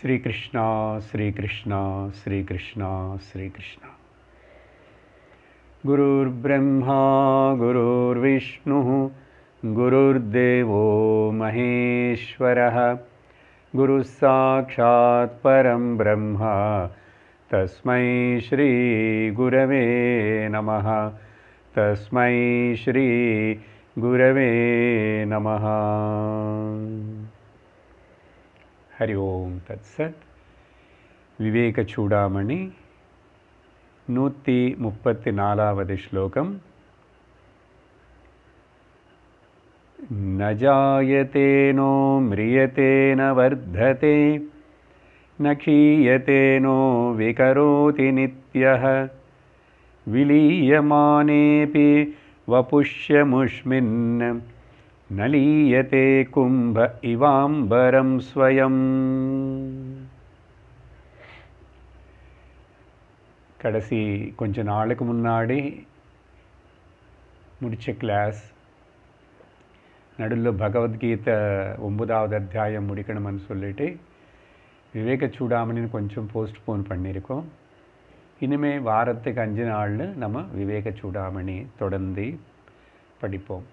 श्रीकृष्णा श्रीकृष्णा श्रीकृष्णा श्रीकृष्ण गुरुर्ब्रह्मा गुरुर्विष्णुः गुरुर्देवो महेश्वरः गुरुस्साक्षात् परं ब्रह्म तस्मै श्रीगुरवे नमः तस्मै श्री गुरवे नमः हरि ओं तत्सत् विवेकचूडामणि नूतिमुपतिनालावद् श्लोकं न जायते म्रियते म्रियतेन वर्धते न क्षीयते नो विकरोति नित्यः विलीयमानेऽपि वपुष्यमुष्मिन् न கும்ப இவாம்பரம் ஸ்வயம் கடைசி கொஞ்ச நாளுக்கு முன்னாடி முடித்த கிளாஸ் நடுவில் பகவத்கீதை ஒன்பதாவது அத்தியாயம் முடிக்கணும்னு சொல்லிட்டு விவேக சூடாமணின்னு கொஞ்சம் போஸ்ட் போன் பண்ணியிருக்கோம் இனிமேல் வாரத்துக்கு அஞ்சு நாளில் நம்ம விவேக சூடாமணி தொடர்ந்து படிப்போம்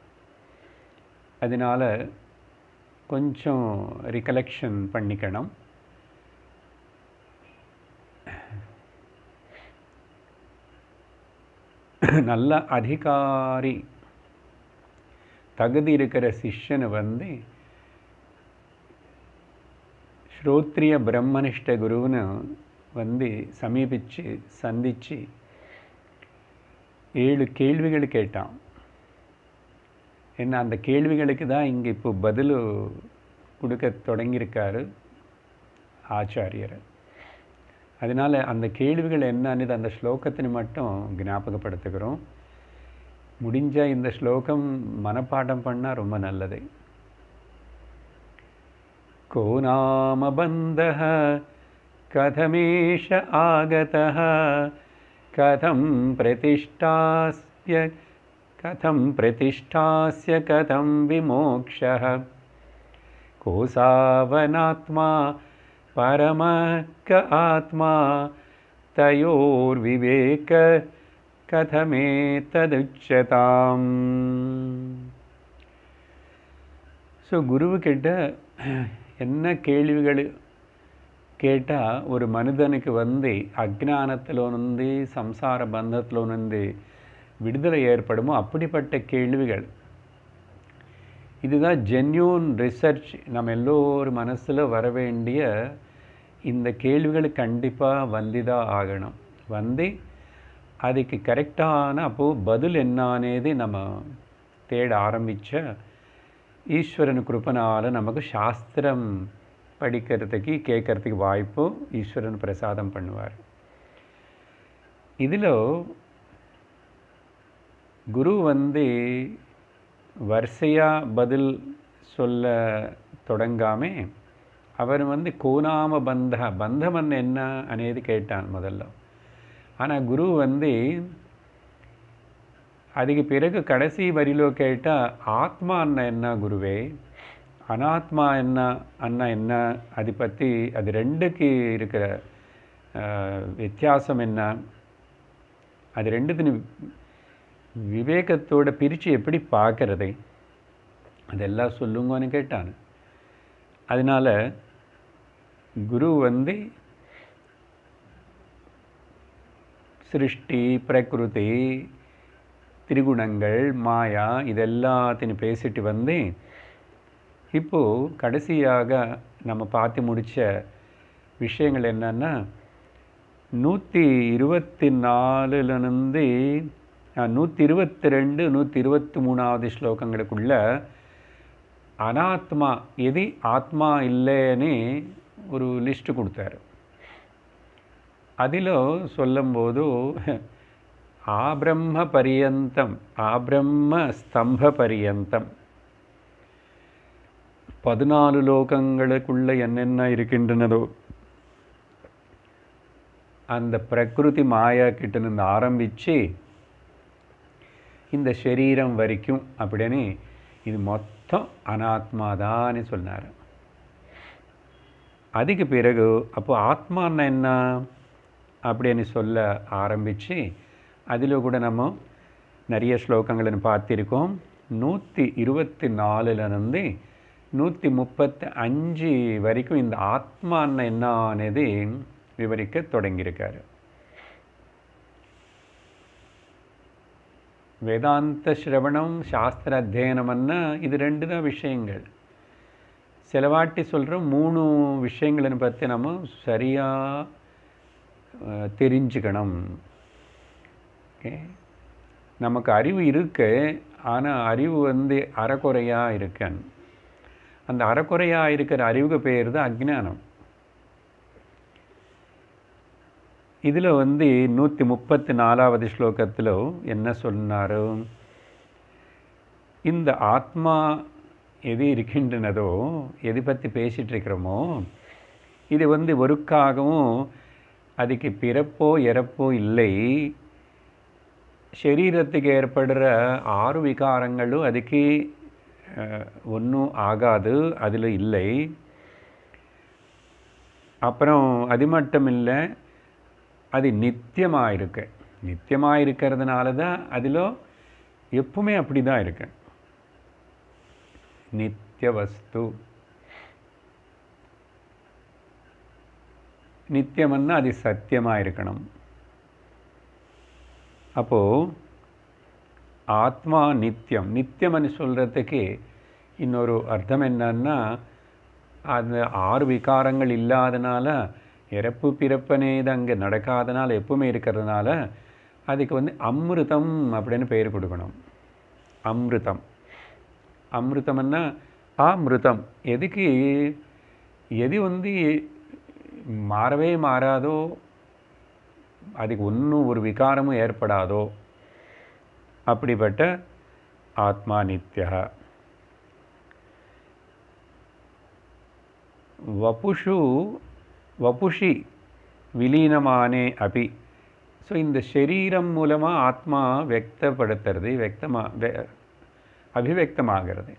அதனால் கொஞ்சம் ரிகலெக்ஷன் பண்ணிக்கணும் நல்ல அதிகாரி தகுதி இருக்கிற சிஷ்யனை வந்து ஸ்ரோத்ரிய பிரம்மனிஷ்ட குருவனை வந்து சமீபித்து சந்தித்து ஏழு கேள்விகள் கேட்டான் என்ன அந்த கேள்விகளுக்கு தான் இங்கே இப்போ பதில் கொடுக்க தொடங்கியிருக்காரு ஆச்சாரியர் அதனால் அந்த கேள்விகள் என்னன்னு அந்த ஸ்லோகத்தின் மட்டும் ஞாபகப்படுத்துகிறோம் முடிஞ்ச இந்த ஸ்லோகம் மனப்பாடம் பண்ணால் ரொம்ப நல்லது நாம பந்த கதமேஷ ஆகத கதம் பிரதிஷ்டாஸ்ய కథం ప్రతిష్టాస్య కథం విమోక్ష కోసావనాత్మా పరమక ఆత్మా తయోర్వివేక కథమే తదుచ్యతాం ஸோ குருவுக்கிட்ட என்ன கேள்விகள் கேட்டால் ஒரு மனிதனுக்கு வந்து அஜ்ஞானத்திலோனுந்து சம்சார பந்தத்திலோனுந்து விடுதலை ஏற்படுமோ அப்படிப்பட்ட கேள்விகள் இதுதான் ஜென்யூன் ரிசர்ச் நம்ம எல்லோரும் மனசில் வர வேண்டிய இந்த கேள்விகள் கண்டிப்பாக வந்திதான் ஆகணும் வந்து அதுக்கு கரெக்டான அப்போது பதில் என்னானேது நம்ம தேட ஆரம்பித்த ஈஸ்வரன் கிருப்பனால் நமக்கு சாஸ்திரம் படிக்கிறதுக்கு கேட்குறதுக்கு வாய்ப்பு ஈஸ்வரன் பிரசாதம் பண்ணுவார் இதில் குரு வந்து வரிசையாக பதில் சொல்ல தொடங்காமல் அவர் வந்து கோணாம பந்த பந்தம் என்ன அனைது கேட்டான் முதல்ல ஆனால் குரு வந்து அதுக்கு பிறகு கடைசி வரியிலோ கேட்டால் ஆத்மா அண்ணன் என்ன குருவே அனாத்மா என்ன அண்ணா என்ன அது பற்றி அது ரெண்டுக்கு இருக்கிற வித்தியாசம் என்ன அது ரெண்டுத்தின் விவேகத்தோட பிரித்து எப்படி பார்க்குறது அதெல்லாம் சொல்லுங்கன்னு கேட்டான் அதனால் குரு வந்து சிருஷ்டி பிரகிருதி திரிகுணங்கள் மாயா இதெல்லாத்தையும் பேசிட்டு வந்து இப்போது கடைசியாக நம்ம பார்த்து முடித்த விஷயங்கள் என்னென்னா நூற்றி இருபத்தி நாலுலேருந்து நூற்றி இருபத்தி ரெண்டு நூற்றி இருபத்தி மூணாவது ஸ்லோகங்களுக்குள்ள அனாத்மா எது ஆத்மா இல்லைன்னு ஒரு லிஸ்ட்டு கொடுத்தார் அதில் சொல்லும்போது ஆபிரம்ம பரியந்தம் ஆபிரம்ம ஸ்தம்ப பரியந்தம் பதினாலு லோகங்களுக்குள்ள என்னென்ன இருக்கின்றனதோ அந்த பிரகிருதி மாயா கிட்ட ஆரம்பித்து இந்த சரீரம் வரைக்கும் அப்படின்னு இது மொத்தம் அனாத்மாதான்னு சொன்னார் அதுக்கு பிறகு அப்போ ஆத்மான்னா என்ன அப்படின்னு சொல்ல ஆரம்பித்து அதில் கூட நம்ம நிறைய ஸ்லோகங்களை பார்த்துருக்கோம் நூற்றி இருபத்தி நாலுலேருந்து நூற்றி முப்பத்தி அஞ்சு வரைக்கும் இந்த ஆத்மான்னு என்னன்னது விவரிக்க தொடங்கியிருக்காரு வேதாந்த சிரவணம் சாஸ்திர அத்தியனம்னா இது ரெண்டு தான் விஷயங்கள் செலவாட்டி சொல்கிற மூணு விஷயங்களை பற்றி நம்ம சரியாக தெரிஞ்சுக்கணும் ஓகே நமக்கு அறிவு இருக்குது ஆனால் அறிவு வந்து அறக்குறையாக இருக்கன் அந்த அறக்குறையாக இருக்கிற அறிவுக்கு பேர் தான் அஜ்ஞானம் இதில் வந்து நூற்றி முப்பத்தி நாலாவது ஸ்லோகத்தில் என்ன சொன்னார் இந்த ஆத்மா எது இருக்கின்றனதோ எதை பற்றி இருக்கிறோமோ இது வந்து ஒருக்காகவும் அதுக்கு பிறப்போ இறப்போ இல்லை சரீரத்துக்கு ஏற்படுற ஆறு விகாரங்களும் அதுக்கு ஒன்றும் ஆகாது அதில் இல்லை அப்புறம் அது மட்டும் இல்லை அது நித்தியமாக இருக்கு நித்தியமாக இருக்கிறதுனால தான் அதில் எப்பவுமே அப்படி தான் இருக்கு நித்திய வஸ்து நித்தியம்னா அது சத்தியமாக இருக்கணும் அப்போது ஆத்மா நித்தியம் நித்தியம்னு சொல்கிறதுக்கு இன்னொரு அர்த்தம் என்னன்னா அந்த ஆறு விகாரங்கள் இல்லாதனால இறப்பு பிறப்பனே இது அங்கே நடக்காதனால் எப்பவுமே இருக்கிறதுனால அதுக்கு வந்து அமிர்தம் அப்படின்னு பெயர் கொடுக்கணும் அமிர்தம் அமிர்தம்னா அமிருதம் எதுக்கு எது வந்து மாறவே மாறாதோ அதுக்கு ஒன்றும் ஒரு விகாரமும் ஏற்படாதோ அப்படிப்பட்ட ஆத்மா நித்யா வபுஷு வபுஷி விலீனமானே அபி ஸோ இந்த ஷரீரம் மூலமாக ஆத்மா வெக்தப்படுத்துறது வெக்தமாக அபிவெக்தமாகிறது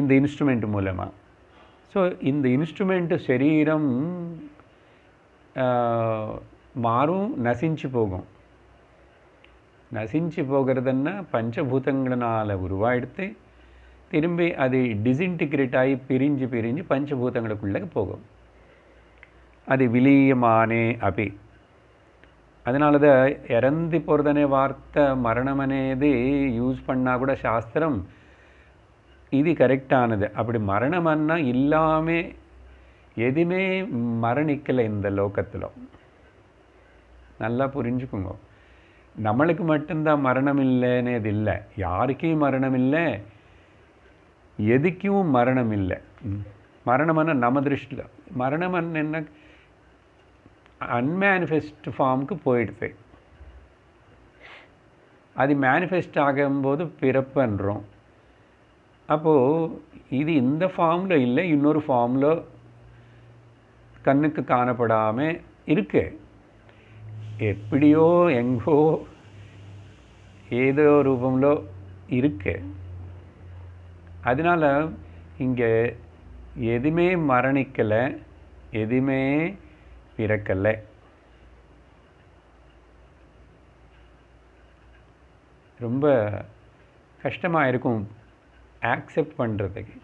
இந்த இன்ஸ்ட்ருமெண்ட் மூலமாக ஸோ இந்த இன்ஸ்ட்ருமெண்ட்டு சரீரம் மாறும் நசிஞ்சு போகும் நசிஞ்சு போகிறதுன்னா பஞ்சபூதங்களினால் உருவாயிடுத்து திரும்பி அது டிசின்டிகிரேட் ஆகி பிரிஞ்சு பிரிஞ்சு பஞ்சபூதங்களுக்குள்ளே போகும் அது விலீயமானே அபி அதனால தான் இறந்து போகிறதனே வார்த்தை மரணம் அனேது யூஸ் பண்ணால் கூட சாஸ்திரம் இது கரெக்டானது அப்படி மரணம்னா இல்லாமல் எதுவுமே மரணிக்கலை இந்த லோக்கத்தில் நல்லா புரிஞ்சுக்குங்க நம்மளுக்கு மட்டும்தான் மரணம் இல்லைன்னு இது இல்லை யாருக்கே மரணம் இல்லை எதுக்கும் மரணம் இல்லை மரணம்னா நம்ம திருஷ்டியில் மரணம் என்ன அன்மேனிஃபெஸ்ட் ஃபார்முக்கு போயிடுது அது மேனிஃபெஸ்ட் ஆகும்போது பிறப்புன்றோம் அப்போது இது இந்த ஃபார்மில் இல்லை இன்னொரு ஃபார்மில் கண்ணுக்கு காணப்படாமல் இருக்கு எப்படியோ எங்கோ ஏதோ ரூபம்லோ இருக்கு அதனால் இங்கே எதுவுமே மரணிக்கலை எதுவுமே பிறக்கலை ரொம்ப கஷ்டமாக இருக்கும் ஆக்செப்ட் பண்ணுறதுக்கு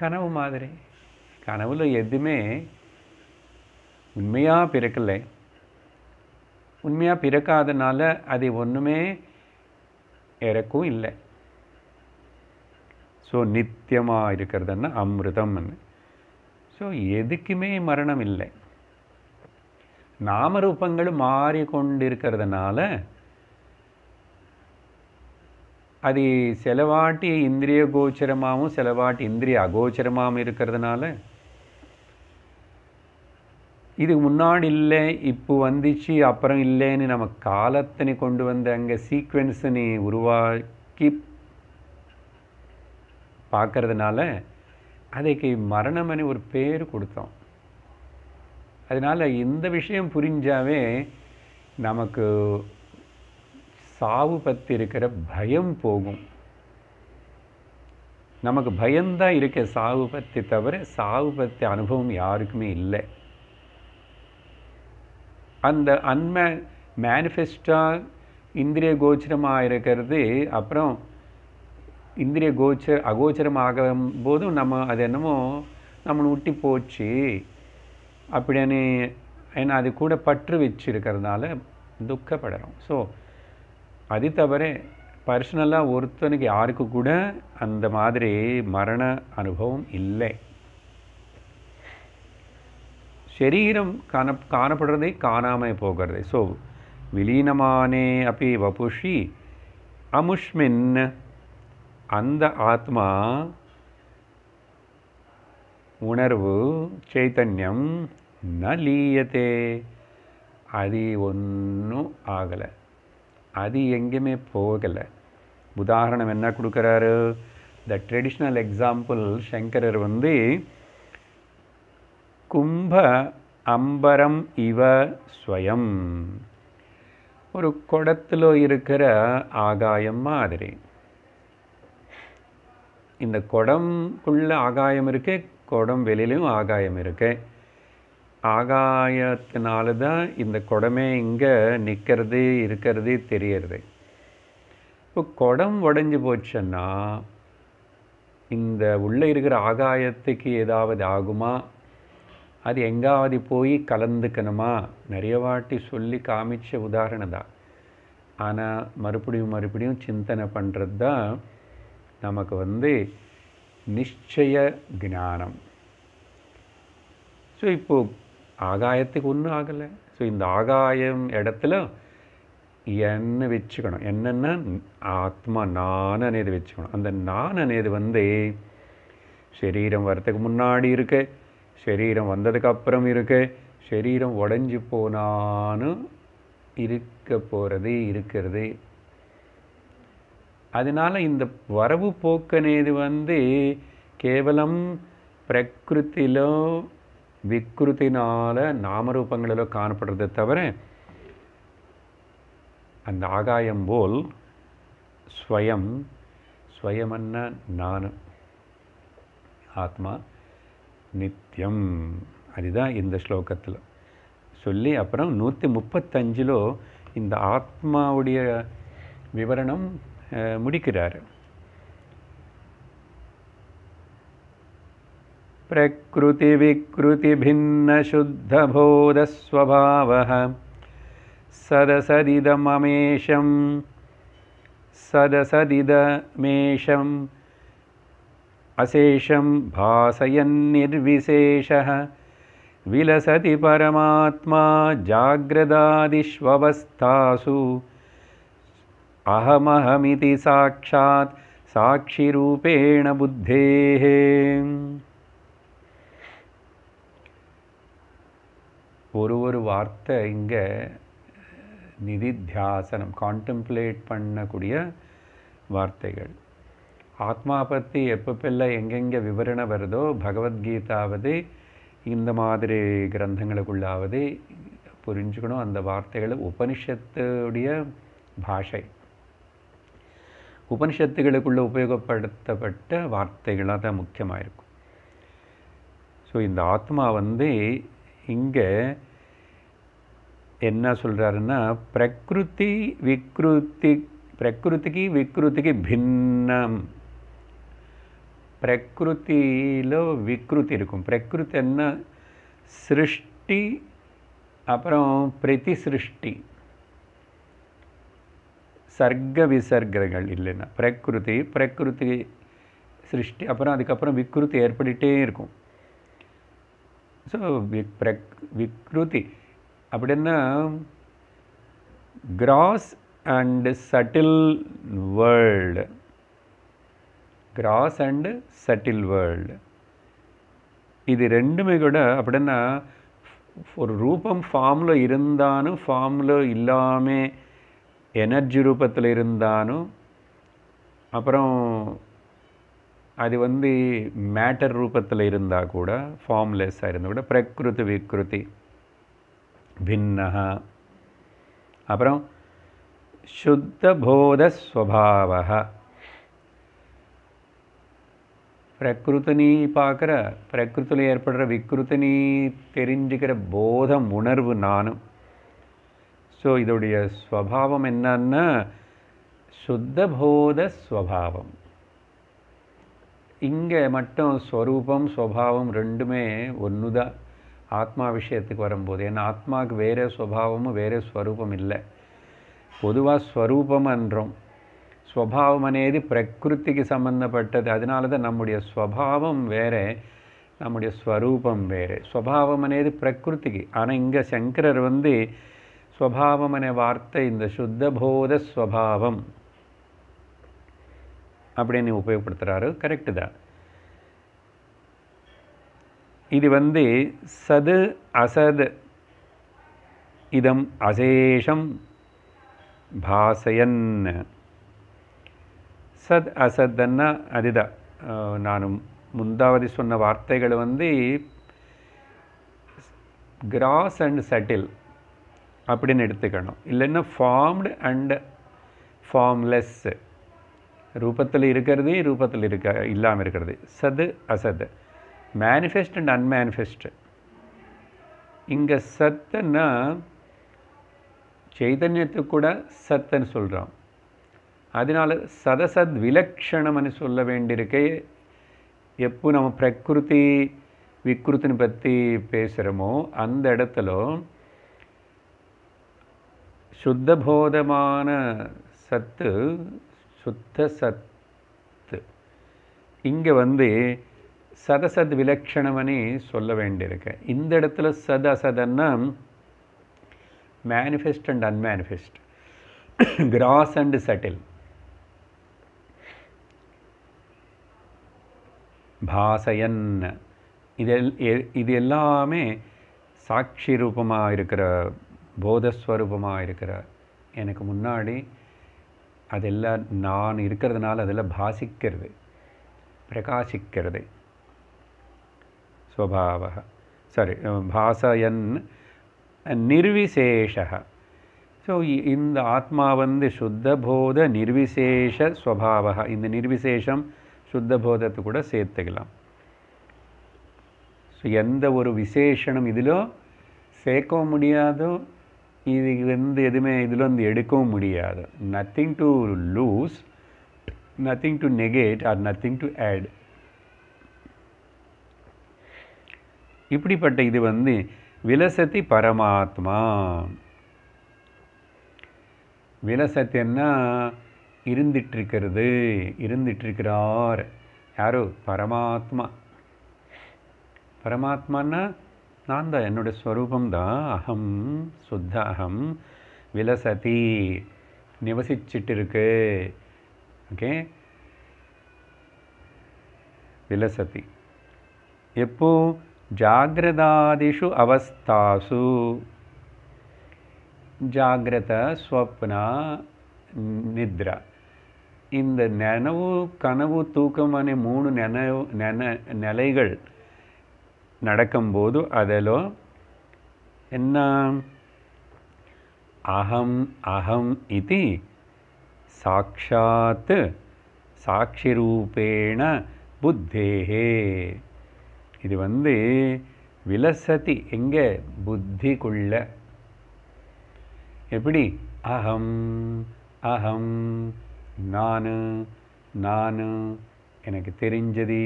கனவு மாதிரி கனவுல எதுவுமே உண்மையாக பிறக்கலை உண்மையாக பிறக்காதனால அது ஒன்றுமே இறக்கும் இல்லை ஸோ நித்தியமாக இருக்கிறதுன்னா அமிர்தம் ஸோ எதுக்குமே மரணம் இல்லை நாமரூபங்கள் மாறிக்கொண்டிருக்கிறதுனால அது செலவாட்டி இந்திரிய கோச்சரமாகவும் செலவாட்டி இந்திரிய அகோச்சரமாகவும் இருக்கிறதுனால இதுக்கு முன்னாடி இல்லை இப்போ வந்துச்சு அப்புறம் இல்லைன்னு நம்ம காலத்தினை கொண்டு வந்து அங்கே சீக்வென்ஸை உருவாக்கி பார்க்கறதுனால அதுக்கு மரணம்னு ஒரு பேர் கொடுத்தோம் அதனால் இந்த விஷயம் புரிஞ்சாவே நமக்கு சாவு பற்றி இருக்கிற பயம் போகும் நமக்கு பயம்தான் இருக்க சாவு பற்றி தவிர சாவு பற்றி அனுபவம் யாருக்குமே இல்லை அந்த அன்மே மேனிஃபெஸ்டாக இந்திரிய கோச்சரமாக இருக்கிறது அப்புறம் இந்திரிய கோச்சர் அகோச்சரம் ஆகும் போதும் நம்ம அது என்னமோ நம்மளை விட்டு போச்சு அப்படின்னு ஏன்னா அது கூட பற்று வச்சுருக்கிறதுனால துக்கப்படுறோம் ஸோ அது தவிர பர்சனலாக ஒருத்தனுக்கு யாருக்கு கூட அந்த மாதிரி மரண அனுபவம் இல்லை சரீரம் காண காணப்படுறதே காணாமல் போகிறது ஸோ விலீனமானே அப்படி வபுஷி அமுஷ்மின் அந்த ஆத்மா உணர்வு சைத்தன்யம் ந லீயத்தே அது ஒன்றும் ஆகலை அது எங்கேயுமே போகலை உதாரணம் என்ன கொடுக்குறாரு த ட்ரெடிஷ்னல் எக்ஸாம்பிள் சங்கரர் வந்து கும்ப அம்பரம் இவ ஸ்வயம் ஒரு குடத்தில் இருக்கிற ஆகாயம் மாதிரி இந்த குடம்குள்ளே ஆகாயம் இருக்குது குடம் வெளியிலையும் ஆகாயம் இருக்குது ஆகாயத்தினால தான் இந்த குடமே இங்கே நிற்கிறது இருக்கிறது தெரியறது இப்போ குடம் உடஞ்சி போச்சுன்னா இந்த உள்ளே இருக்கிற ஆகாயத்துக்கு ஏதாவது ஆகுமா அது எங்காவது போய் கலந்துக்கணுமா நிறைய வாட்டி சொல்லி காமிச்ச உதாரணம் தான் ஆனால் மறுபடியும் மறுபடியும் சிந்தனை பண்ணுறது தான் நமக்கு வந்து நிச்சய ஜானம் ஸோ இப்போது ஆகாயத்துக்கு ஒன்றும் ஆகலை ஸோ இந்த ஆகாயம் இடத்துல என்ன வச்சுக்கணும் என்னென்னா ஆத்மா நான் அனைது வச்சுக்கணும் அந்த நான் அனைது வந்து சரீரம் வரத்துக்கு முன்னாடி இருக்கு சரீரம் வந்ததுக்கு அப்புறம் இருக்கு சரீரம் உடஞ்சி போனான்னு இருக்க போகிறது இருக்கிறது அதனால் இந்த வரவு போக்கனேது வந்து கேவலம் பிரகிருத்திலோ விக்ருத்தினால் நாமரூபங்களிலோ காணப்படுறதை தவிர அந்த ஆகாயம் போல் ஸ்வயம் ஸ்வயமன்ன நான் ஆத்மா நித்தியம் அதுதான் இந்த ஸ்லோகத்தில் சொல்லி அப்புறம் நூற்றி முப்பத்தஞ்சிலோ இந்த ஆத்மாவுடைய விவரணம் प्रकृतिविकृतिभिन्नशुद्धबोधस्वभावः सदसदिदमेषं सदसदिदमेषम् अशेषं भासयन्निर्विशेषः विलसति परमात्मा जाग्रदादिष्वस्थासु சாட்சாத் சாட்சி ரூபேண புத்தே ஒரு ஒரு வார்த்தை இங்கே நிதித்தியாசனம் கான்டெம்ப்ளேட் பண்ணக்கூடிய வார்த்தைகள் ஆத்மா பற்றி எப்பப்பெல்லாம் எங்கெங்கே விவரணை வருதோ பகவத்கீதாவது இந்த மாதிரி கிரந்தங்களுக்குள்ளாவது புரிஞ்சுக்கணும் அந்த வார்த்தைகளை உபனிஷத்துடைய பாஷை உபனிஷத்துகளுக்குள்ளே உபயோகப்படுத்தப்பட்ட வார்த்தைகளாக தான் முக்கியமாக இருக்கும் ஸோ இந்த ஆத்மா வந்து இங்கே என்ன சொல்கிறாருன்னா பிரகிருதி விக்ருதி பிரகிருதிக்கு விக்ருதிக்கு பின்னம் பிரகிருத்தியில் விக்ருதி இருக்கும் பிரகிருத்தி என்ன சிருஷ்டி அப்புறம் பிரதி சிருஷ்டி சர்க்க விசர்க்கங்கள் இல்லைன்னா பிரகிருதி பிரகிருதி சிருஷ்டி அப்புறம் அதுக்கப்புறம் விக்ருதி ஏற்பட்டுகிட்டே இருக்கும் ஸோ விக் பிரக் விக்ருதி அப்படின்னா gross and subtle world gross and subtle world இது ரெண்டுமே கூட அப்படின்னா ஒரு ரூபம் ஃபார்மில் இருந்தாலும் ஃபார்மில் இல்லாமல் எனர்ஜி ரூபத்தில் இருந்தாலும் அப்புறம் அது வந்து மேட்டர் ரூபத்தில் இருந்தால் கூட ஃபார்ம்லெஸ்ஸாக இருந்தால் கூட பிரகிருதி விக்ருதி பின்னா அப்புறம் சுத்தபோதஸ்வபாவா பிரகிருத்தினி பார்க்குற பிரகிருத்தில் ஏற்படுற விக்ருத்தினி தெரிஞ்சுக்கிற போதம் உணர்வு நானும் ஸோ இதோடைய ஸ்வபாவம் என்னன்னா சுத்தபோத ஸ்வபாவம் இங்கே மட்டும் ஸ்வரூபம் ஸ்வபாவம் ரெண்டுமே ஒன்று தான் ஆத்மா விஷயத்துக்கு வரும்போது ஏன்னா ஆத்மாவுக்கு வேறு ஸ்வபாவமும் வேறு ஸ்வரூபம் இல்லை பொதுவாக ஸ்வரூபம் என்றோம் ஸ்வபாவம் అనేది பிரகிருத்திக்கு சம்மந்தப்பட்டது அதனால தான் நம்முடைய ஸ்வபாவம் வேறு நம்முடைய ஸ்வரூபம் வேறு ஸ்வபாவம் అనేది பிரகிருத்திக்கு ஆனால் இங்கே சங்கரர் வந்து ஸ்வபாவம் என வார்த்தை இந்த சுத்தபோத ஸ்வபாவம் அப்படின்னு உபயோகப்படுத்துகிறாரு கரெக்டு தான் இது வந்து சது அசது இதம் அசேஷம் பாசையன் சத் அசத்ன்னா அதுதான் நான் முந்தாவது சொன்ன வார்த்தைகள் வந்து கிராஸ் அண்ட் சட்டில் அப்படின்னு எடுத்துக்கணும் இல்லைன்னா ஃபார்ம்டு அண்டு ஃபார்ம்லெஸ் ரூபத்தில் இருக்கிறது ரூபத்தில் இருக்க இல்லாமல் இருக்கிறது சது அசது மேனிஃபெஸ்ட் அண்ட் அன்மேனிஃபெஸ்ட் இங்கே சத்துன்னா சைதன்யத்துக்கு கூட சத்துன்னு சொல்கிறோம் அதனால் சதசத் விலக்ஷணம்னு சொல்ல வேண்டியிருக்கே எப்போ நம்ம பிரகிருதி விக்ருத்தினை பற்றி பேசுகிறோமோ அந்த இடத்துல சுத்தபோதமான சத்து சுத்த சத்து இங்கே வந்து சதசத் விலக்ஷணமனே சொல்ல வேண்டியிருக்க இந்த இடத்துல சத அசதன்னா manifest and unmanifest gross and subtle பாசையன் இதெல் இது எல்லாமே சாட்சி ரூபமாக இருக்கிற போதஸ்வரூபமாக இருக்கிறார் எனக்கு முன்னாடி அதெல்லாம் நான் இருக்கிறதுனால அதில் பாசிக்கிறது பிரகாசிக்கிறது ஸ்வபாவ சாரி பாசயன் நிர்விசேஷ ஸோ இந்த ஆத்மா வந்து சுத்த போத நிர்விசேஷ ஸ்வபாவ இந்த நிர்விசேஷம் சுத்த போதத்தை கூட சேர்த்துக்கலாம் ஸோ எந்த ஒரு விசேஷனம் இதிலோ சேர்க்க முடியாதோ இது வந்து எதுவுமே இதில் வந்து எடுக்கவும் முடியாது nothing to lose nothing to negate or nothing to add இப்படிப்பட்ட இது வந்து விலசத்தி பரமாத்மா விலசத்தின்னா இருந்துட்டுருக்கிறது இருந்துட்டுருக்கிறார் யாரோ பரமாத்மா பரமாத்மான்னா நான் தான் என்னுடைய ஸ்வரூபம் தான் அகம் சுத்த அகம் விலசதி நிவசிச்சிட்டு இருக்கு ஓகே விலசதி எப்போ ஜாகிரதாதிஷு அவஸ்தாசு ஜாகிரத ஸ்வப்னா நித்ரா இந்த நனவு கனவு தூக்கம் அனை மூணு நென நென நிலைகள் நடக்கும்போது அதில் என்ன அகம் அகம் இது சாட்சாத் சாட்சிரூபேண புத்தேகே இது வந்து விலசதி எங்கே புத்திக்குள்ள எப்படி அகம் அகம் நான் நான் எனக்கு தெரிஞ்சது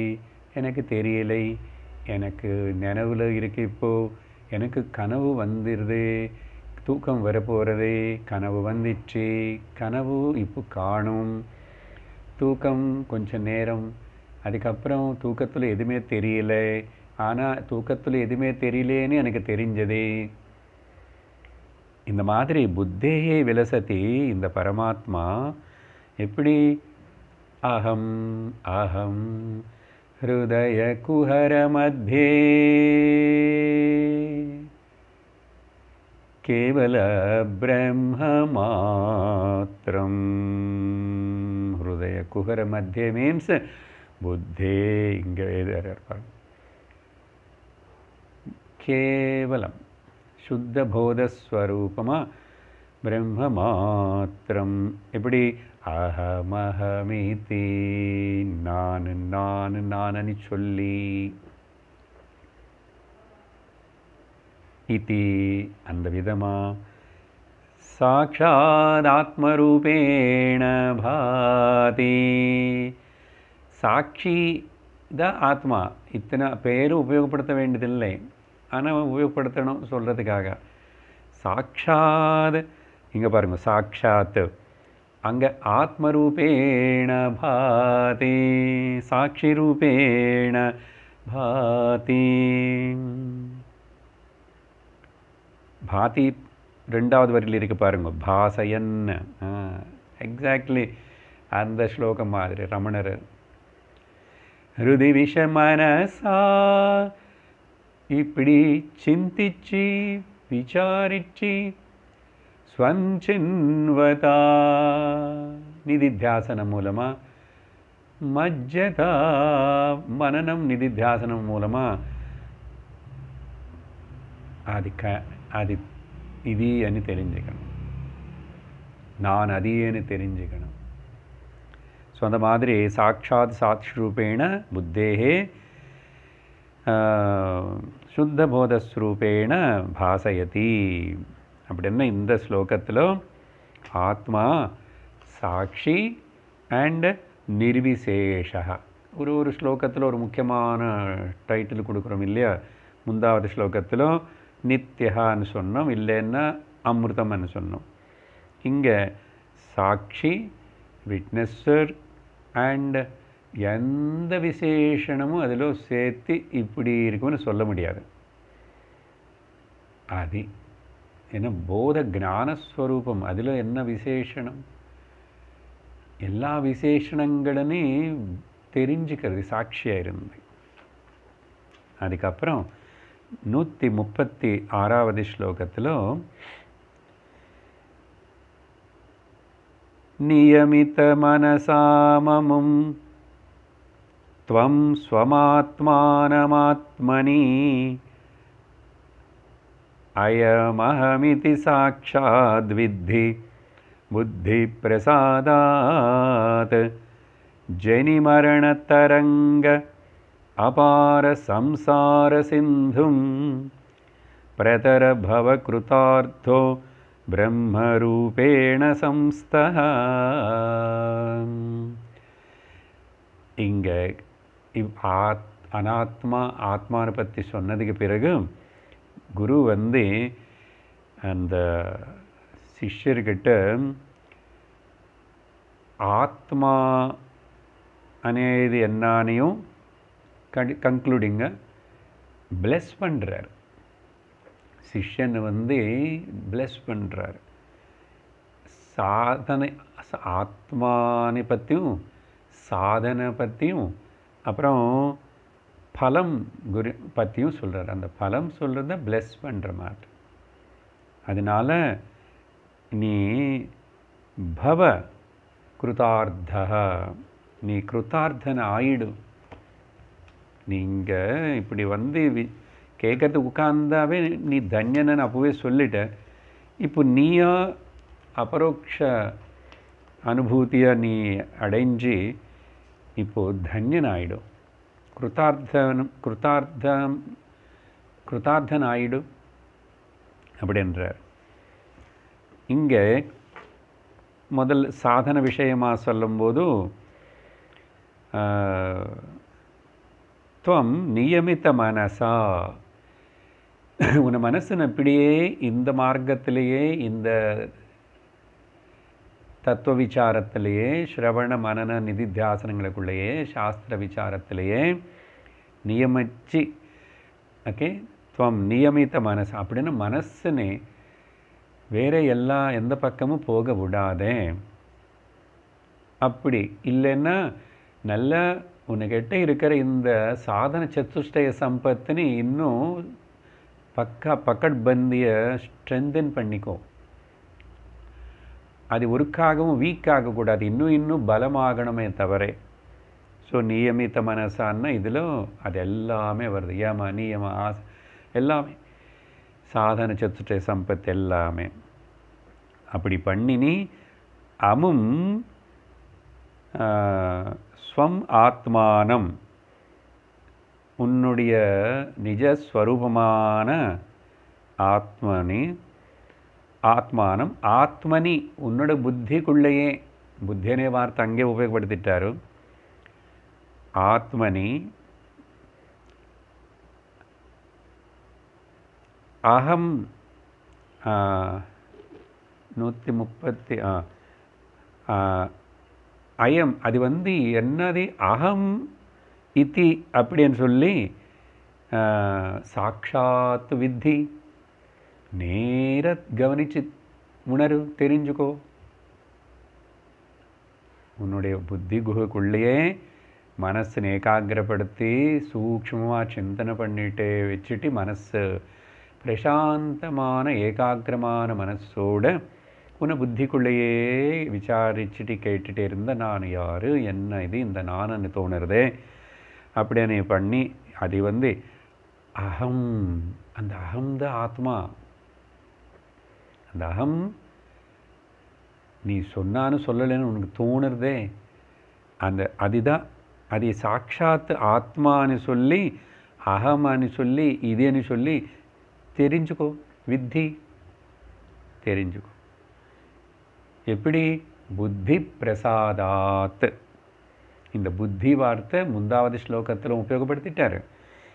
எனக்கு தெரியலை எனக்கு நினைவில் இருக்கு இப்போது எனக்கு கனவு வந்துடுது தூக்கம் வரப்போகிறது கனவு வந்துச்சு கனவு இப்போ காணும் தூக்கம் கொஞ்சம் நேரம் அதுக்கப்புறம் தூக்கத்தில் எதுவுமே தெரியல ஆனால் தூக்கத்தில் எதுவுமே தெரியலேன்னு எனக்கு தெரிஞ்சது இந்த மாதிரி புத்தேயை விலசதி இந்த பரமாத்மா எப்படி அகம் அகம் हृदयकुहरमध्ये केवलब्रह्ममात्रं हृदयकुहरमध्ये मीन्स् बुद्धे इङ्गर् केवलं शुद्धबोधस्वरूपमा பிரம்ம மாத்திரம் எப்படி அகமகமேதே நான் நான் நானி சொல்லி இதி அந்த விதமாக சாட்சாதாத்மரூபேண பாதி சாட்சி த ஆத்மா இத்தனை பேரும் உபயோகப்படுத்த வேண்டியதில்லை ஆனால் உபயோகப்படுத்தணும் சொல்கிறதுக்காக சாட்சாத் இங்கே பாருங்கள் சாட்சாத்து அங்கே ஆத்மரூபேண பாதி சாட்சி ரூபேண பாதி பாதி ரெண்டாவது வரியில் இருக்கு பாருங்க பாசயன் எக்ஸாக்ட்லி அந்த ஸ்லோகம் மாதிரி ரமணர் ஹிருதி விஷ மனசா இப்படி சிந்திச்சு விசாரிச்சு ஸ்வம் சின்வதா நிதித்தியாசனம் மூலமாக மஜ்ஜதா மனநம் நிதித்தியாசனம் மூலமாக అది క అది ఇది అని తెలియజేయడం நான் அதியேன்னு தெரிஞ்சுக்கணும் ஸோ அந்த மாதிரி சாட்சாத் சாட்சிரூபேண புத்தேகே சுத்தபோதஸ்வரூபேண பாசயதி அப்படின்னா இந்த ஸ்லோகத்தில் ஆத்மா சாட்சி அண்ட் நிர்விசேஷா ஒரு ஒரு ஸ்லோகத்தில் ஒரு முக்கியமான டைட்டில் கொடுக்குறோம் இல்லையா முந்தாவது ஸ்லோகத்திலும் நித்யகான்னு சொன்னோம் இல்லைன்னா அமிர்தம்னு சொன்னோம் இங்கே சாட்சி விட்னஸர் அண்ட் எந்த விசேஷனமும் அதில் சேர்த்து இப்படி இருக்கும்னு சொல்ல முடியாது அது ஏன்னா போத ஞானஸ்வரூபம் அதில் என்ன விசேஷனம் எல்லா விசேஷணங்களுமே தெரிஞ்சுக்கிறது சாட்சியாக இருந்து அதுக்கப்புறம் நூற்றி முப்பத்தி ஆறாவது ஸ்லோகத்தில் நியமித மனசாமமும் त्वं स्वमात्मानमात्मनि अयमहमिति साक्षाद्विद्धि बुद्धिप्रसादात् जनिमरणतरङ्ग अपारसंसारसिन्धुं प्रतरभवकृतार्थो ब्रह्मरूपेण संस्तः इव आत् अनात्मा आत्मानुपति परगु குரு வந்து அந்த சிஷ்யர்கிட்ட ஆத்மா என்னானையும் ఎన్నానియో கன்க்ளூடிங்க பிளெஸ் பண்ணுறார் சிஷ்யன் வந்து பிளெஸ் பண்ணுறார் சாதனை ஆத்மானை பற்றியும் சாதனை பற்றியும் அப்புறம் பலம் குரு பற்றியும் சொல்கிறார் அந்த பலம் சொல்கிறத பிளெஸ் பண்ணுற மாதிரி அதனால் நீ பவ கிருதார்த்த நீ கிருத்தார்த்தனை ஆயிடும் நீங்கள் இப்படி வந்து கேட்கறது உட்கார்ந்தாவே நீ தன்யனன் அப்போவே சொல்லிட்ட இப்போ நீயா அபரோக்ஷ அனுபூத்தியாக நீ அடைஞ்சு இப்போது தன்யன் ஆகிடும் கிருத்தார்த்தனும் கிருத்தார்த்தம் கிருத்தார்த்தன் அப்படின்றார் இங்கே முதல் சாதன விஷயமாக சொல்லும்போது துவம் நியமித்த மனசா உன மனசின் அப்படியே இந்த மார்க்கத்திலேயே இந்த தத்துவ விசாரத்திலேயே ஸ்ரவண மனன நிதித்தியாசனங்களுக்குள்ளேயே சாஸ்திர விசாரத்திலேயே நியமிச்சு ஓகே துவம் நியமித்த மனசு அப்படின்னு மனசுனே வேறு எல்லா எந்த பக்கமும் போக விடாதே அப்படி இல்லைன்னா நல்ல உன்னைக்கிட்ட இருக்கிற இந்த சாதன சத்துஷ்டய சம்பத்தினி இன்னும் பக்கா பக்கட் பந்தியை ஸ்ட்ரென்தன் பண்ணிக்கோ அது ஒருக்காகவும் வீக்காக கூடாது இன்னும் இன்னும் பலமாகணுமே தவிர ஸோ நியமித்த மனசான்னா இதிலும் அது எல்லாமே வருது ஏமா நியம ஆஸ் எல்லாமே சாதன சத்துட்ட சம்பத் எல்லாமே அப்படி பண்ணினி அமும் ஸ்வம் ஆத்மானம் உன்னுடைய நிஜஸ்வரூபமான ஆத்மனி ಆತ್ಮಾನಂ ಆತ್ಮನಿ ಉನ್ನಡ ಬುದ್ಧಿ ಕುಳ್ಳೆಯೇ ಬುದ್ಧಿಯೇ ವಾರ್ತ ಹಂಗೆ ಉಪಯೋಗಪಡ್ತಿಟ್ಟಾರು ಆತ್ಮನಿ ಅಹಂ நூற்றி முப்பத்தி அயம் அது வந்து என்னது அகம் இத்தி அப்படின்னு சொல்லி சாட்சாத்து வித்தி நேர கவனிச்சு உணரு தெரிஞ்சுக்கோ உன்னுடைய புத்தி குகைக்குள்ளேயே மனசு ஏகாகிரப்படுத்தி சூக்ஷமாக சிந்தனை பண்ணிட்டு வச்சுட்டு மனசு பிரசாந்தமான ஏகாகிரமான மனசோட உன்னை புத்திக்குள்ளேயே விசாரிச்சுட்டு கேட்டுகிட்டே இருந்த நான் யார் என்ன இது இந்த நானன்னு தோணுறதே அப்படியே பண்ணி அது வந்து அகம் அந்த அகம் ஆத்மா அந்த அகம் நீ சொன்னான்னு சொல்லலைன்னு உனக்கு தோணுறதே அந்த அதுதான் அதை சாட்சாத்து ஆத்மான்னு சொல்லி அகமான்னு சொல்லி இதுன்னு சொல்லி தெரிஞ்சுக்கோ வித்தி தெரிஞ்சுக்கோ எப்படி புத்தி பிரசாதாத் இந்த புத்தி வார்த்தை முந்தாவது ஸ்லோகத்தில் உபயோகப்படுத்திட்டார்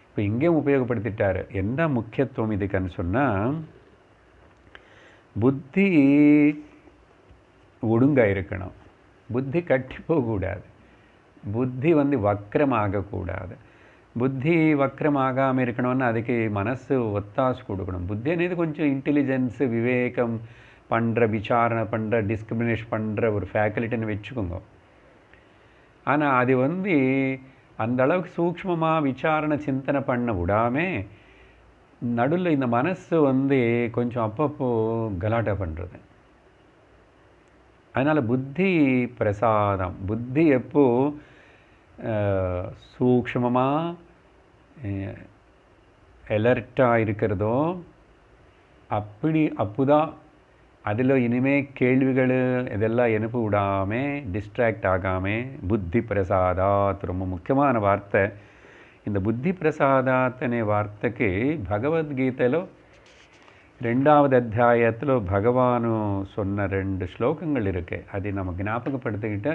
இப்போ இங்கே உபயோகப்படுத்திட்டார் என்ன முக்கியத்துவம் இதுக்குன்னு சொன்னால் புத்தி ஒழுங்காக இருக்கணும் புத்தி கட்டி போகக்கூடாது புத்தி வந்து வக்கரமாகக்கூடாது புத்தி வக்கரமாகாமல் இருக்கணும்னு அதுக்கு மனசு ஒத்தாசு கொடுக்கணும் புத்தி అనేది கொஞ்சம் இன்டெலிஜென்ஸு விவேகம் பண்ணுற விசாரணை பண்ணுற டிஸ்கிரிமினேஷன் பண்ணுற ஒரு ஃபேக்கல்ட்டின்னு வச்சுக்கோங்க ஆனால் அது வந்து அந்தளவுக்கு அளவுக்கு சூக்மமாக விசாரணை சிந்தனை பண்ண விடாமல் நடுவில் இந்த மனசு வந்து கொஞ்சம் அப்பப்போ கலாட்டை பண்ணுறது அதனால் புத்தி பிரசாதம் புத்தி எப்போது சூக்ஷமமாக எலர்ட்டாக இருக்கிறதோ அப்படி அப்போ தான் அதில் இனிமேல் கேள்விகள் இதெல்லாம் எழுப்பி விடாமல் டிஸ்ட்ராக்ட் ஆகாமல் புத்தி பிரசாதா ரொம்ப முக்கியமான வார்த்தை இந்த புத்தி பிரசாதாத்தனை வார்த்தைக்கு వార్తకి ரெண்டாவது அத்தியாயத்தில் பகவானும் சொன்ன ரெண்டு ஸ்லோகங்கள் இருக்குது அதை நம்ம ஞாபகப்படுத்திக்கிட்ட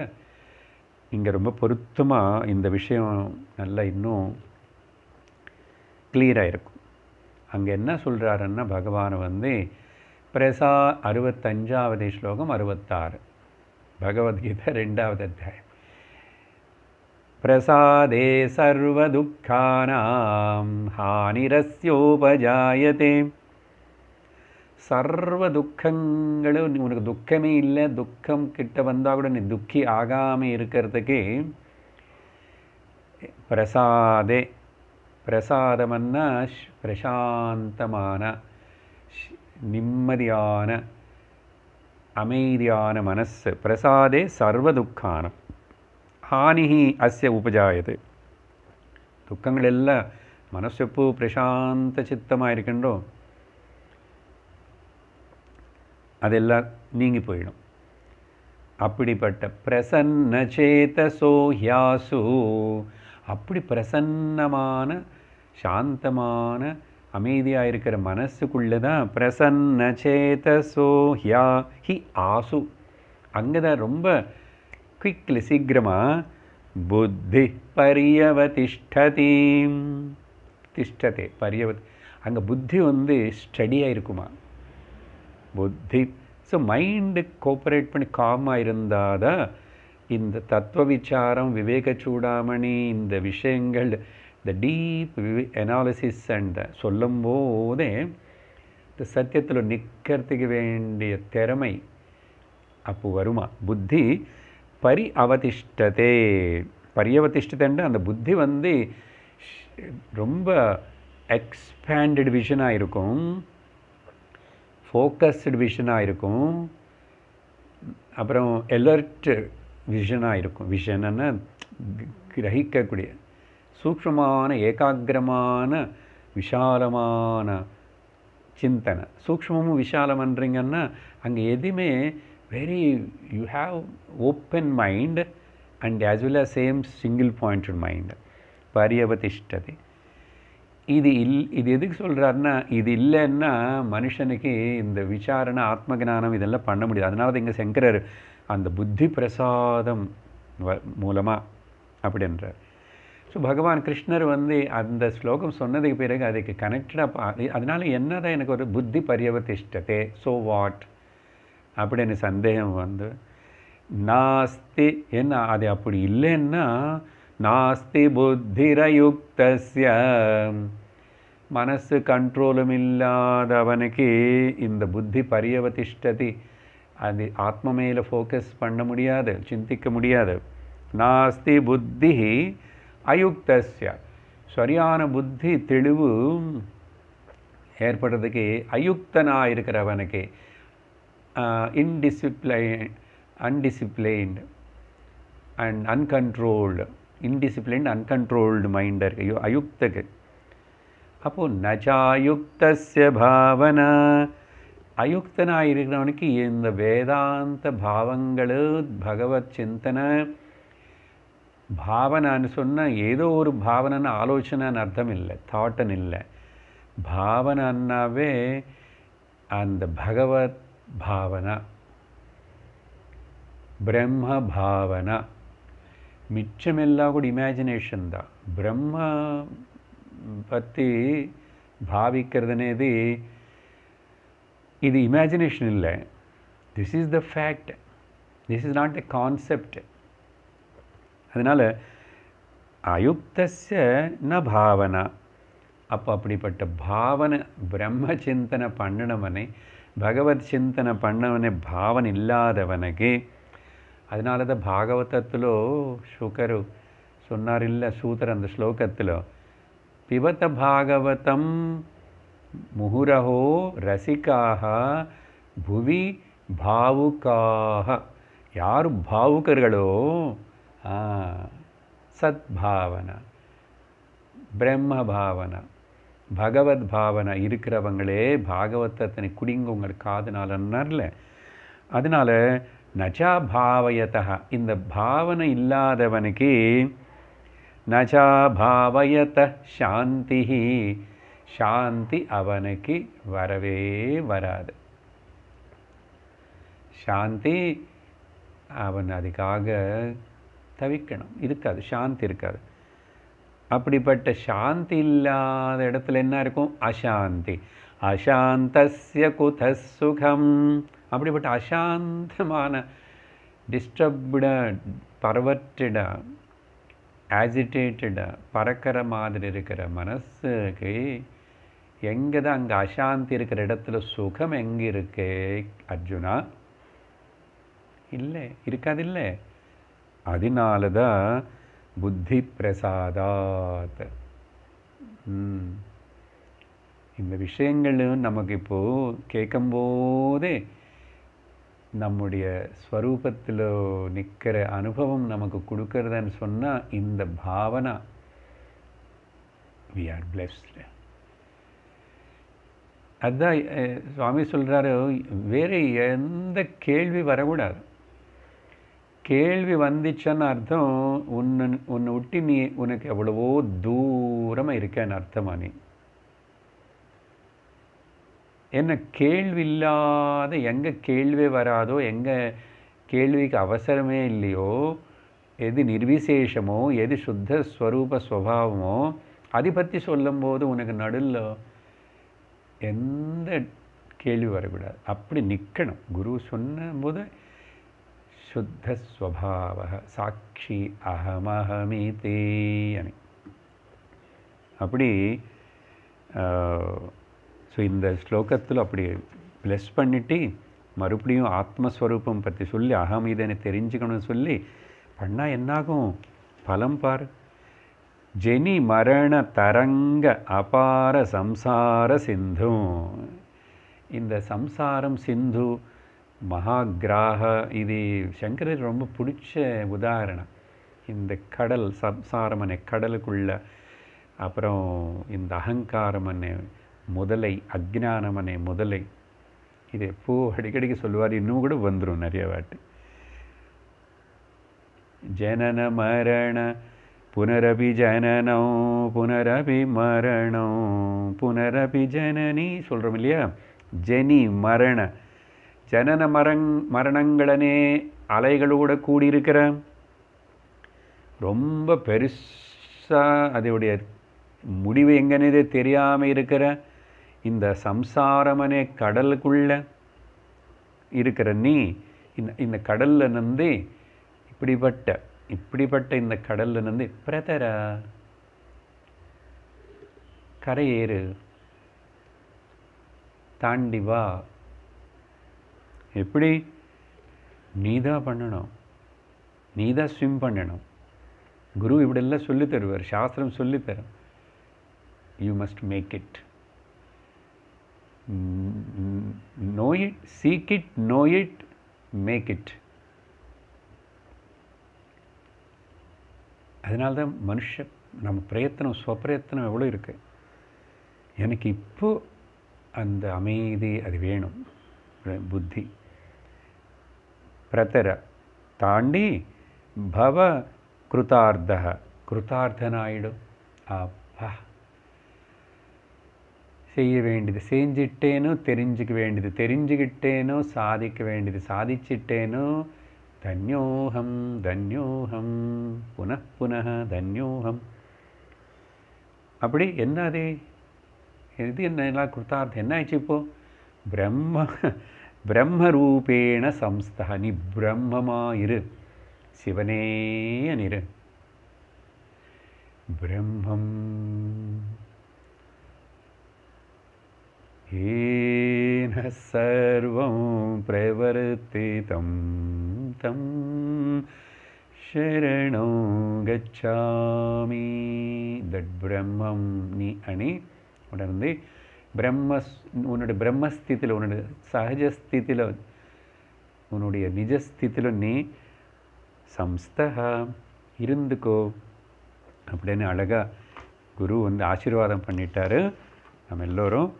இங்கே ரொம்ப பொருத்தமாக இந்த விஷயம் நல்லா இன்னும் கிளியராக இருக்கும் அங்கே என்ன சொல்கிறாருன்னா பகவானை வந்து பிரசா அறுபத்தஞ்சாவது ஸ்லோகம் அறுபத்தாறு பகவத்கீதை ரெண்டாவது அத்தியாயம் प्रसादे सर्वदुःखानां हानिरस्योपजायते சர்வ துக்கங்களும் உனக்கு துக்கமே இல்லை துக்கம் கிட்ட வந்தால் கூட நீ துக்கி ஆகாமல் இருக்கிறதுக்கு பிரசாதே பிரசாதம்னா பிரசாந்தமான நிம்மதியான அமைதியான மனசு பிரசாதே சர்வ துக்கானம் ஹானிஹி அஸ்ய உபஜாயது துக்கங்கள் எல்லாம் மனசு எப்போ பிரசாந்த சித்தமாக இருக்கின்றோம் அதெல்லாம் நீங்கி போயிடும் அப்படிப்பட்ட பிரசன்ன சேத சோஹியாசு அப்படி பிரசன்னமான சாந்தமான அமைதியாக இருக்கிற மனசுக்குள்ளே தான் பிரசன்ன சேத சோஹியா ஹி ஆசு அங்கே தான் ரொம்ப குவிக்லி சீக்கிரமாக புத்தி பரியவதிஷ்டதி திஷ்டதே பரியவதி அங்கே புத்தி வந்து ஸ்டடியாக இருக்குமா புத்தி ஸோ மைண்டு கோஆப்ரேட் பண்ணி காமாக இருந்தால் தான் இந்த தத்துவ விசாரம் விவேக சூடாமணி இந்த விஷயங்கள் இந்த டீப் அனாலிசிஸ் அண்ட் சொல்லும் போதே இந்த சத்தியத்தில் நிற்கிறதுக்கு வேண்டிய திறமை அப்போ வருமா புத்தி பரி அவதிஷ்டதே பரியவதிஷ்டதேன்னு அந்த புத்தி வந்து ரொம்ப எக்ஸ்பேண்டட் விஷனாக இருக்கும் ஃபோக்கஸ்டு விஷனாக இருக்கும் அப்புறம் எலர்ட் விஷனாக இருக்கும் விஷனன்னு கிரகிக்கக்கூடிய சூக்ஷமான ஏகாகிரமான விஷாலமான சிந்தனை சூக்மமும் விஷாலமன்றீங்கன்னா அங்கே எதுவுமே very you have open mind and as well as same single pointed mind பரியவதிஷ்டதி இது இல் இது எதுக்கு சொல்கிறாருன்னா இது இல்லைன்னா மனுஷனுக்கு இந்த விசாரணை ஆத்ம ஆத்மகனானம் இதெல்லாம் பண்ண முடியாது அதனால் தான் இங்கே சங்கரர் அந்த புத்தி பிரசாதம் மூலமாக அப்படின்றார் ஸோ பகவான் கிருஷ்ணர் வந்து அந்த ஸ்லோகம் சொன்னதுக்கு பிறகு அதுக்கு கனெக்டடாக அதனால் என்னதான் எனக்கு ஒரு புத்தி பரியவதிஷ்டதே ஸோ வாட் அப்படி எனக்கு சந்தேகம் வந்து நாஸ்தி என்ன அது அப்படி இல்லைன்னா நாஸ்தி புத்திரயுக்தஸ்ய மனசு கண்ட்ரோலும் இல்லாதவனுக்கு இந்த புத்தி பரியவதிஷ்டதி அது ஆத்ம மேல ஃபோக்கஸ் பண்ண முடியாது சிந்திக்க முடியாது நாஸ்தி புத்தி அயுக்தஸ்ய சரியான புத்தி தெளிவு ஏற்படுறதுக்கு அயுக்தனாக இருக்கிறவனுக்கு Uh, indisciplined, undisciplined and uncontrolled, indisciplined, uncontrolled mind இருக்கு அயுக்தகு அப்போது நஜாயுக்தஸ்ய பாவனா அயுக்தனாக இருக்கிறவனுக்கு இந்த வேதாந்த பாவங்கள் பகவத் சிந்தனை பாவனான்னு சொன்னால் ஏதோ ஒரு பாவனன்னு ஆலோசனைன்னு அர்த்தம் இல்லை தாட்டன் இல்லை பாவனான்னாவே அந்த பகவத் భావన பிரம்ம பாவனா மிச்சமெல்லாம் கூட இமேஜினேஷன் தான் பிரம்மா பற்றி பாவிக்கிறது అనేది ఇది ఇమాజినేషన్ இல்லை this is the fact this is not a concept அதனால் அயுக்தஸ்ய ந பாவனா அப்போ அப்படிப்பட்ட பாவனை பிரம்ம சிந்தனை பண்ணினவனை ಭಗವತ್ ಚಿಂತನೆ ಪಣವನೇ ಭಾವನೆ ಇಲ್ಲದವನಿಗೆ ಅದಲ್ಲ ಭಾಗವತೋ ಶುಕರು ಸನ್ನಾರಿಲ್ಲ ಸೂತ್ರ ಅಂದ ಶ್ಲೋಕದ ಪಿಬತ ಭಾಗವತಂ ಮುಹುರಹೋ ರಸಿಕಾ ಭುವಿ ಭಾವುಕ ಯಾರು ಭಾವುಕರುಗಳು ಸತ್ಭಾವನ ಬ್ರಹ್ಮ ಭಾವನ பகவத் பாவனை இருக்கிறவங்களே பாகவதத்தனை குடிங்க உங்கள் காதுனாலன்னார்ல அதனால் நஜா பாவயத்தக இந்த பாவனை இல்லாதவனுக்கு நஜா பாவயத்த சாந்தி சாந்தி அவனுக்கு வரவே வராது சாந்தி அவன் அதுக்காக தவிக்கணும் இருக்காது சாந்தி இருக்காது அப்படிப்பட்ட சாந்தி இல்லாத இடத்துல என்ன இருக்கும் அசாந்தி அசாந்தஸ்ய குத சுகம் அப்படிப்பட்ட அசாந்தமான டிஸ்டர்ப்டாக பரவற்றிடா ஆஜிடேட்டடாக பறக்கிற மாதிரி இருக்கிற மனசுக்கு எங்கே தான் அங்கே அசாந்தி இருக்கிற இடத்துல சுகம் எங்கே இருக்கு அர்ஜுனா இல்லை இருக்காது இல்லை அதனால தான் புத்தி பிரசாதாத் இந்த விஷயங்களும் நமக்கு இப்போது கேட்கும்போதே நம்முடைய ஸ்வரூபத்தில் நிற்கிற அனுபவம் நமக்கு கொடுக்கறதுன்னு சொன்னால் இந்த பாவனா வி ஆர் பிளெஸ்டு அதுதான் சுவாமி சொல்கிறாரு வேறு எந்த கேள்வி வரக்கூடாது கேள்வி வந்துச்சுன்னு அர்த்தம் உன்னை உன்னை விட்டு நீ உனக்கு எவ்வளவோ தூரமாக இருக்கேன்னு அர்த்தமா நீ என்ன கேள்வி இல்லாத எங்கே கேள்வி வராதோ எங்கே கேள்விக்கு அவசரமே இல்லையோ எது நிர்விசேஷமோ எது சுத்த ஸ்வரூப ஸ்வபாவமோ அதை பற்றி சொல்லும்போது உனக்கு நடுவில் எந்த கேள்வி வரக்கூடாது அப்படி நிற்கணும் குரு சொன்னும் போது శుద్ధస్వభావ சாட்சி அகமகமிதே అని அப்படி ஸோ இந்த ஸ்லோகத்தில் அப்படி ப்ளஸ் பண்ணிட்டு மறுபடியும் ஆத்மஸ்வரூபம் பற்றி சொல்லி அகம் இதனை தெரிஞ்சுக்கணும்னு சொல்லி பண்ணால் என்னாகும் பலம் பார் ஜெனி மரண தரங்க அபார சம்சார சிந்து இந்த சம்சாரம் சிந்து மகாகிராக இது சங்கரர் ரொம்ப பிடிச்ச உதாரணம் இந்த கடல் சம்சாரமனை கடலுக்குள்ள அப்புறம் இந்த அகங்காரமனை முதலை அக்ஞானமனை முதலை இது எப்போ அடிக்கடிக்கு சொல்லுவார் இன்னும் கூட வந்துடும் நிறைய வாட்டு ஜனன மரண புனரபி ஜனனோ புனரபி மரணம் புனரபி ஜனனி சொல்கிறோம் இல்லையா ஜெனி மரண ஜனன மரங் மரணங்களனே அலைகளோடு கூடியிருக்கிற ரொம்ப பெருசாக அதோடைய முடிவு எங்கனதே தெரியாமல் இருக்கிற இந்த சம்சாரமனே கடலுக்குள்ள இருக்கிற நீ இந்த இந்த கடலில் நந்து இப்படிப்பட்ட இப்படிப்பட்ட இந்த கடலில் நந்து பிரதரா கரையேறு தாண்டி வா எப்படி நீ தான் பண்ணணும் நீ தான் ஸ்விம் பண்ணணும் குரு இப்படியெல்லாம் சொல்லி தருவார் சாஸ்திரம் சொல்லி தரும் you must make it know it seek it know it make it அதனால்தான் மனுஷ நம்ம பிரயத்தனம் ஸ்வப்பிரயத்தனம் எவ்வளோ இருக்குது எனக்கு இப்போது அந்த அமைதி அது வேணும் புத்தி பிரதர தாண்டி பவ கிருத்தார்த்தக கிருத்தார்த்தனாயிடும் அப்பா செய்ய வேண்டியது செஞ்சிட்டேனோ தெரிஞ்சுக்க வேண்டியது தெரிஞ்சுக்கிட்டேனோ சாதிக்க வேண்டியது சாதிச்சிட்டேனோ தன்யோகம் தன்யோகம் புன புனக தன்யோகம் அப்படி என்ன அது இது என்ன எல்லாம் கொடுத்தார்த்தம் என்ன ஆயிடுச்சு இப்போது பிரம்ம பிரம்மரூபேண சம்ஸ்தா நீ பிரம்மமாயிரு சிவனே அனிரு பிரம்மம் येन सर्वं प्रवर्तितं तं शरणं गच्छामि दट् ब्रह्मं नि अणि உடனே பிரம்ம உன்னுடைய பிரம்மஸ்தித்தில் உன்னுடைய சகஜஸ்தித்தில் உன்னுடைய நிஜஸ்தித்தில் நீ சம்ஸ்தா இருந்துக்கோ அப்படின்னு அழகாக குரு வந்து ஆசீர்வாதம் பண்ணிட்டாரு நம்ம எல்லோரும்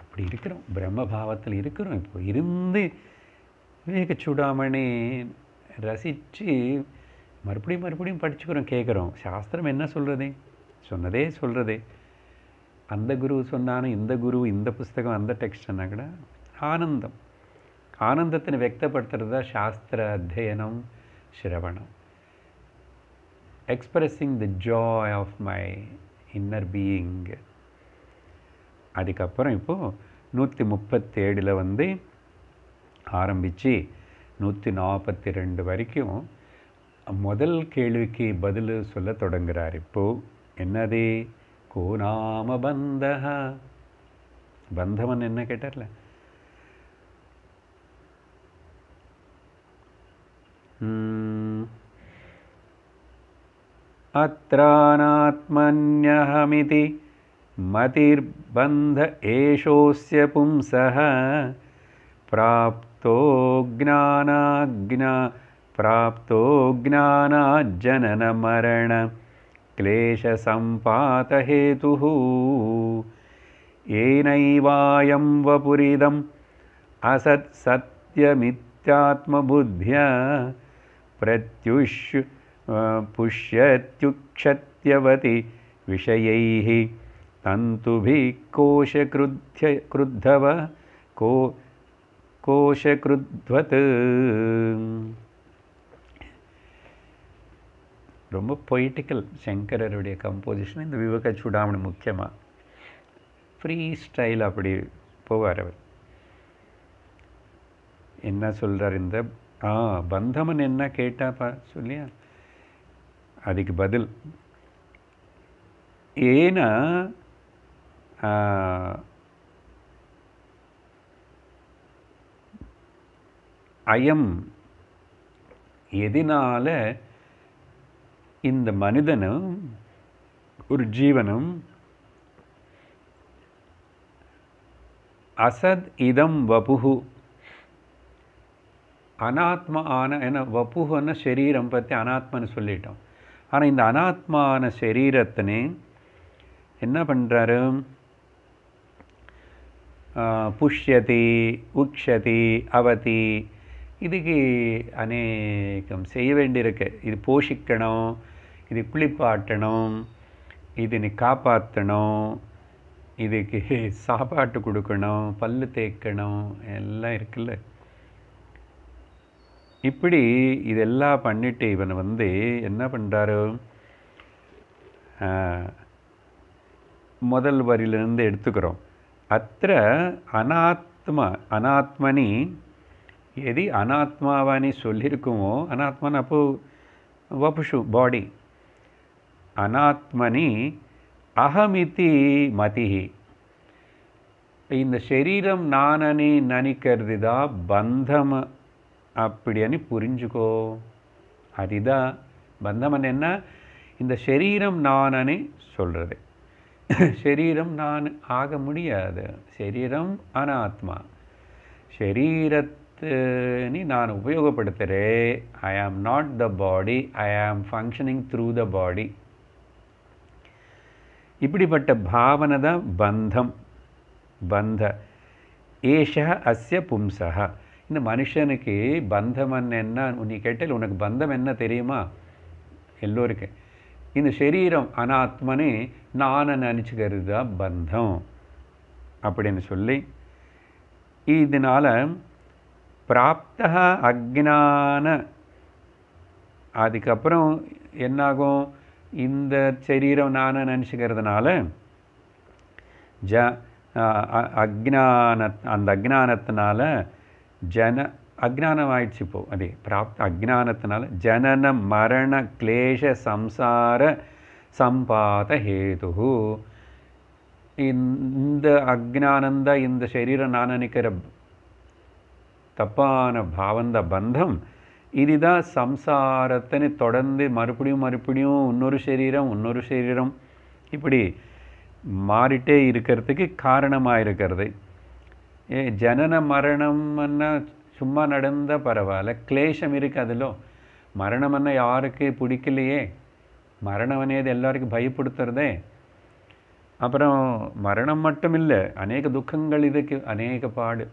அப்படி இருக்கிறோம் பிரம்ம பாவத்தில் இருக்கிறோம் இப்போ இருந்து விவேக சூடாமணி ரசித்து மறுபடியும் மறுபடியும் படிச்சுக்கிறோம் கேட்குறோம் சாஸ்திரம் என்ன சொல்கிறது சொன்னதே சொல்கிறதே அந்த குரு சொன்னாலும் இந்த குரு இந்த புஸ்தகம் அந்த டெக்ஸ்ட் అన్నా ஆனந்தம் ఆనందం ఆనందతను தான் சாஸ்திர அத்தியனம் சிரவணம் expressing the joy of my inner being அதுக்கப்புறம் இப்போது நூற்றி முப்பத்தேழில் வந்து ஆரம்பித்து நூற்றி நாற்பத்தி ரெண்டு வரைக்கும் முதல் கேள்விக்கு பதில் சொல்ல தொடங்குகிறார் இப்போது என்னது को नाम बन्धः बन्धवन्ट अत्रानात्मन्यहमिति मतिर्बन्ध एषोऽस्य पुंसः प्राप्तो ज्ञानाग् प्राप्तो ज्ञानाज्जनमरण क्लेशसम्पातहेतुः येनैवायं वपुरिदम् असत्सत्यमित्यात्मबुद्ध्य प्रत्युष पुष्यत्युक्षत्यवति विषयैः तन्तुभिः कोशक्रुध्य क्रुद्धव को कोशकृध्वत् ரொம்ப பொயிட்டிக்கல் சங்கரருடைய கம்போசிஷன் இந்த விவேக சூடாமணி முக்கியமாக ஃப்ரீ ஸ்டைல் அப்படி போவார் அவர் என்ன சொல்கிறார் இந்த ஆ பந்தமன் என்ன கேட்டாப்பா சொல்லியா அதுக்கு பதில் ஏன்னா அயம் எதினால் இந்த மனிதனும் ஒரு ஜீவனும் அசத் இதம் வபுகு அனாத்மா ஆன ஏன்னா வப்புகன்னு சரீரம் பற்றி அனாத்மான்னு சொல்லிட்டோம் ஆனால் இந்த அனாத்மான சரீரத்தினே என்ன பண்ணுறாரு புஷ்யதி உக்ஷதி அவதி இதுக்கு அநேகம் செய்ய வேண்டியிருக்கு இது போஷிக்கணும் இது குளிப்பாட்டணும் இதனை காப்பாற்றணும் இதுக்கு சாப்பாட்டு கொடுக்கணும் பல்லு தேய்க்கணும் எல்லாம் இருக்குல்ல இப்படி இதெல்லாம் பண்ணிட்டு இவன் வந்து என்ன பண்ணுறாரு முதல் வரியிலிருந்து எடுத்துக்கிறோம் அத்த அனாத்மா அனாத்மனி எதி அனாத்மாவானி சொல்லியிருக்குமோ அனாத்மான் அப்போது வபுஷு பாடி அனாத்மனி அகமிதி மதிஹி இந்த சரீரம் நானனி நினைக்கிறது தான் பந்தம் அப்படின்னு புரிஞ்சுக்கோ அதுதான் பந்தம் என்ன இந்த சரீரம் நானனி சொல்கிறது சரீரம் நான் ஆக முடியாது சரீரம் அனாத்மா சரீரத்துனி நான் உபயோகப்படுத்துகிறேன் ஐ ஆம் நாட் த பாடி ஐ ஆம் ஃபங்க்ஷனிங் த்ரூ த பாடி இப்படிப்பட்ட பாவனை தான் பந்தம் பந்த ஏஷா அஸ்ய பும்சா இந்த மனுஷனுக்கு பந்தம் என்ன நீ கேட்டால் உனக்கு பந்தம் என்ன தெரியுமா எல்லோருக்கும் இந்த சரீரம் அனாத்மனே நானை நினச்சிக்கிறது தான் பந்தம் அப்படின்னு சொல்லி இதனால் பிராப்தா அக்ஞான அதுக்கப்புறம் என்னாகும் இந்த சரீரம் நான் நினச்சிக்கிறதுனால ஜ அக்ஞான அந்த அக்ஞானத்தினால ஜன அக்ஞானம் ஆயிடுச்சு இப்போ அதே பிராப்த அக்ஞானத்தினால ஜனன மரண கிளேஷ சம்சார சம்பாத ஹேது இந்த அக்ஞானந்த இந்த சரீரம் நான் நினைக்கிற தப்பான பாவந்த பந்தம் இதுதான் சம்சாரத்தை தொடர்ந்து மறுபடியும் மறுபடியும் இன்னொரு சரீரம் இன்னொரு சரீரம் இப்படி மாறிட்டே இருக்கிறதுக்கு காரணமாக இருக்கிறது ஏ ஜனன மரணம்னா சும்மா நடந்தால் பரவாயில்ல கிளேஷம் இருக்குது அதிலோ மரணம்னா யாருக்கு பிடிக்கலையே மரணம் அனேது எல்லாருக்கும் பயப்படுத்துறதே அப்புறம் மரணம் மட்டும் இல்லை அநேக துக்கங்கள் இதுக்கு அநேக பாடு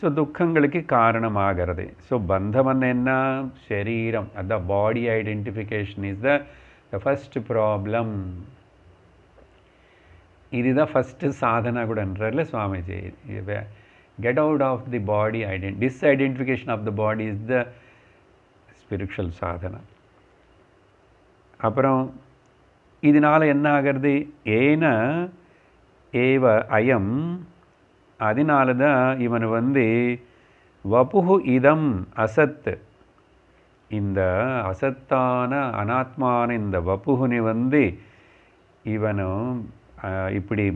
ஸோ துக்கங்களுக்கு காரணமாகிறது ஸோ பந்தம் என்ன சரீரம் அந்த body identification is the the first problem இதுதான் ஃபஸ்ட்டு சாதனை கூடன்றல Swamiji get out of the body ident disidentification of the body is the spiritual சாதனை அப்புறம் இதனால் என்ன ஆகிறது ஏன ஏவ அயம் அதனால தான் இவன் வந்து வபுகு இதம் அசத் இந்த அசத்தான அனாத்மான இந்த வபுகுனி வந்து இவனும் இப்படி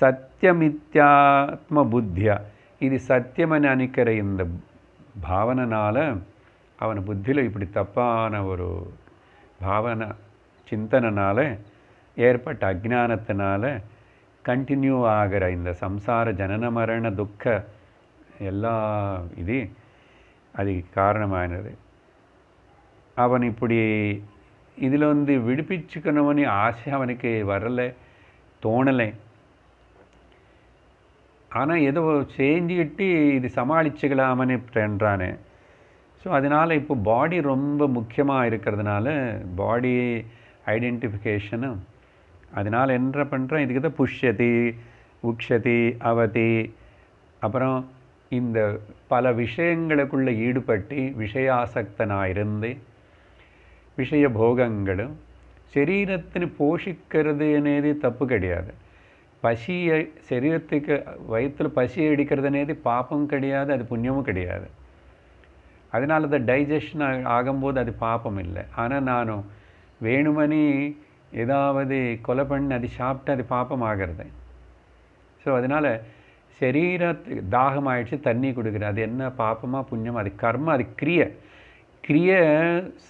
சத்தியமித்யாத்ம புத்தியா இது சத்தியமని அணிக்கிற இந்த பாவனனால் அவன் புத்தியில் இப்படி தப்பான ஒரு பாவனை சிந்தனால் ஏற்பட்ட அஜானத்தினால் கண்டினியூ ஆகிற இந்த சம்சார ஜனன மரண துக்க எல்லா இது அது காரணமானது அவன் இப்படி இதில் வந்து விடுப்பிச்சுக்கணும்னு ஆசை அவனுக்கு வரலை தோணலை ஆனால் ஏதோ செஞ்சுக்கிட்டு இது சமாளிச்சுக்கலாமனு என்றானே ஸோ அதனால் இப்போ பாடி ரொம்ப முக்கியமாக இருக்கிறதுனால பாடி ஐடென்டிஃபிகேஷனும் அதனால் என்ன பண்ணுறோம் இதுக்கு தான் புஷ்யதி உக்ஷதி அவதி அப்புறம் இந்த பல விஷயங்களுக்குள்ளே ஈடுபட்டு விஷயாசக்தனாக இருந்து விஷய போகங்களும் சரீரத்தின் போஷிக்கிறது அனேது தப்பு கிடையாது பசியை சரீரத்துக்கு வயிற்றில் பசி அடிக்கிறது அனேது பாப்பம் கிடையாது அது புண்ணியமும் கிடையாது அதனால் அந்த டைஜஷன் ஆகும்போது அது பாப்பம் இல்லை ஆனால் நானும் வேணுமணி ஏதாவது கொலை பண்ணி அது சாப்பிட்டு அது பாப்பம் ஆகிறது ஸோ அதனால் சரீரத்துக்கு தாகம் ஆயிடுச்சு தண்ணி கொடுக்குறது அது என்ன பாப்பமாக புண்ணியம் அது கர்மம் அது கிரிய கிரிய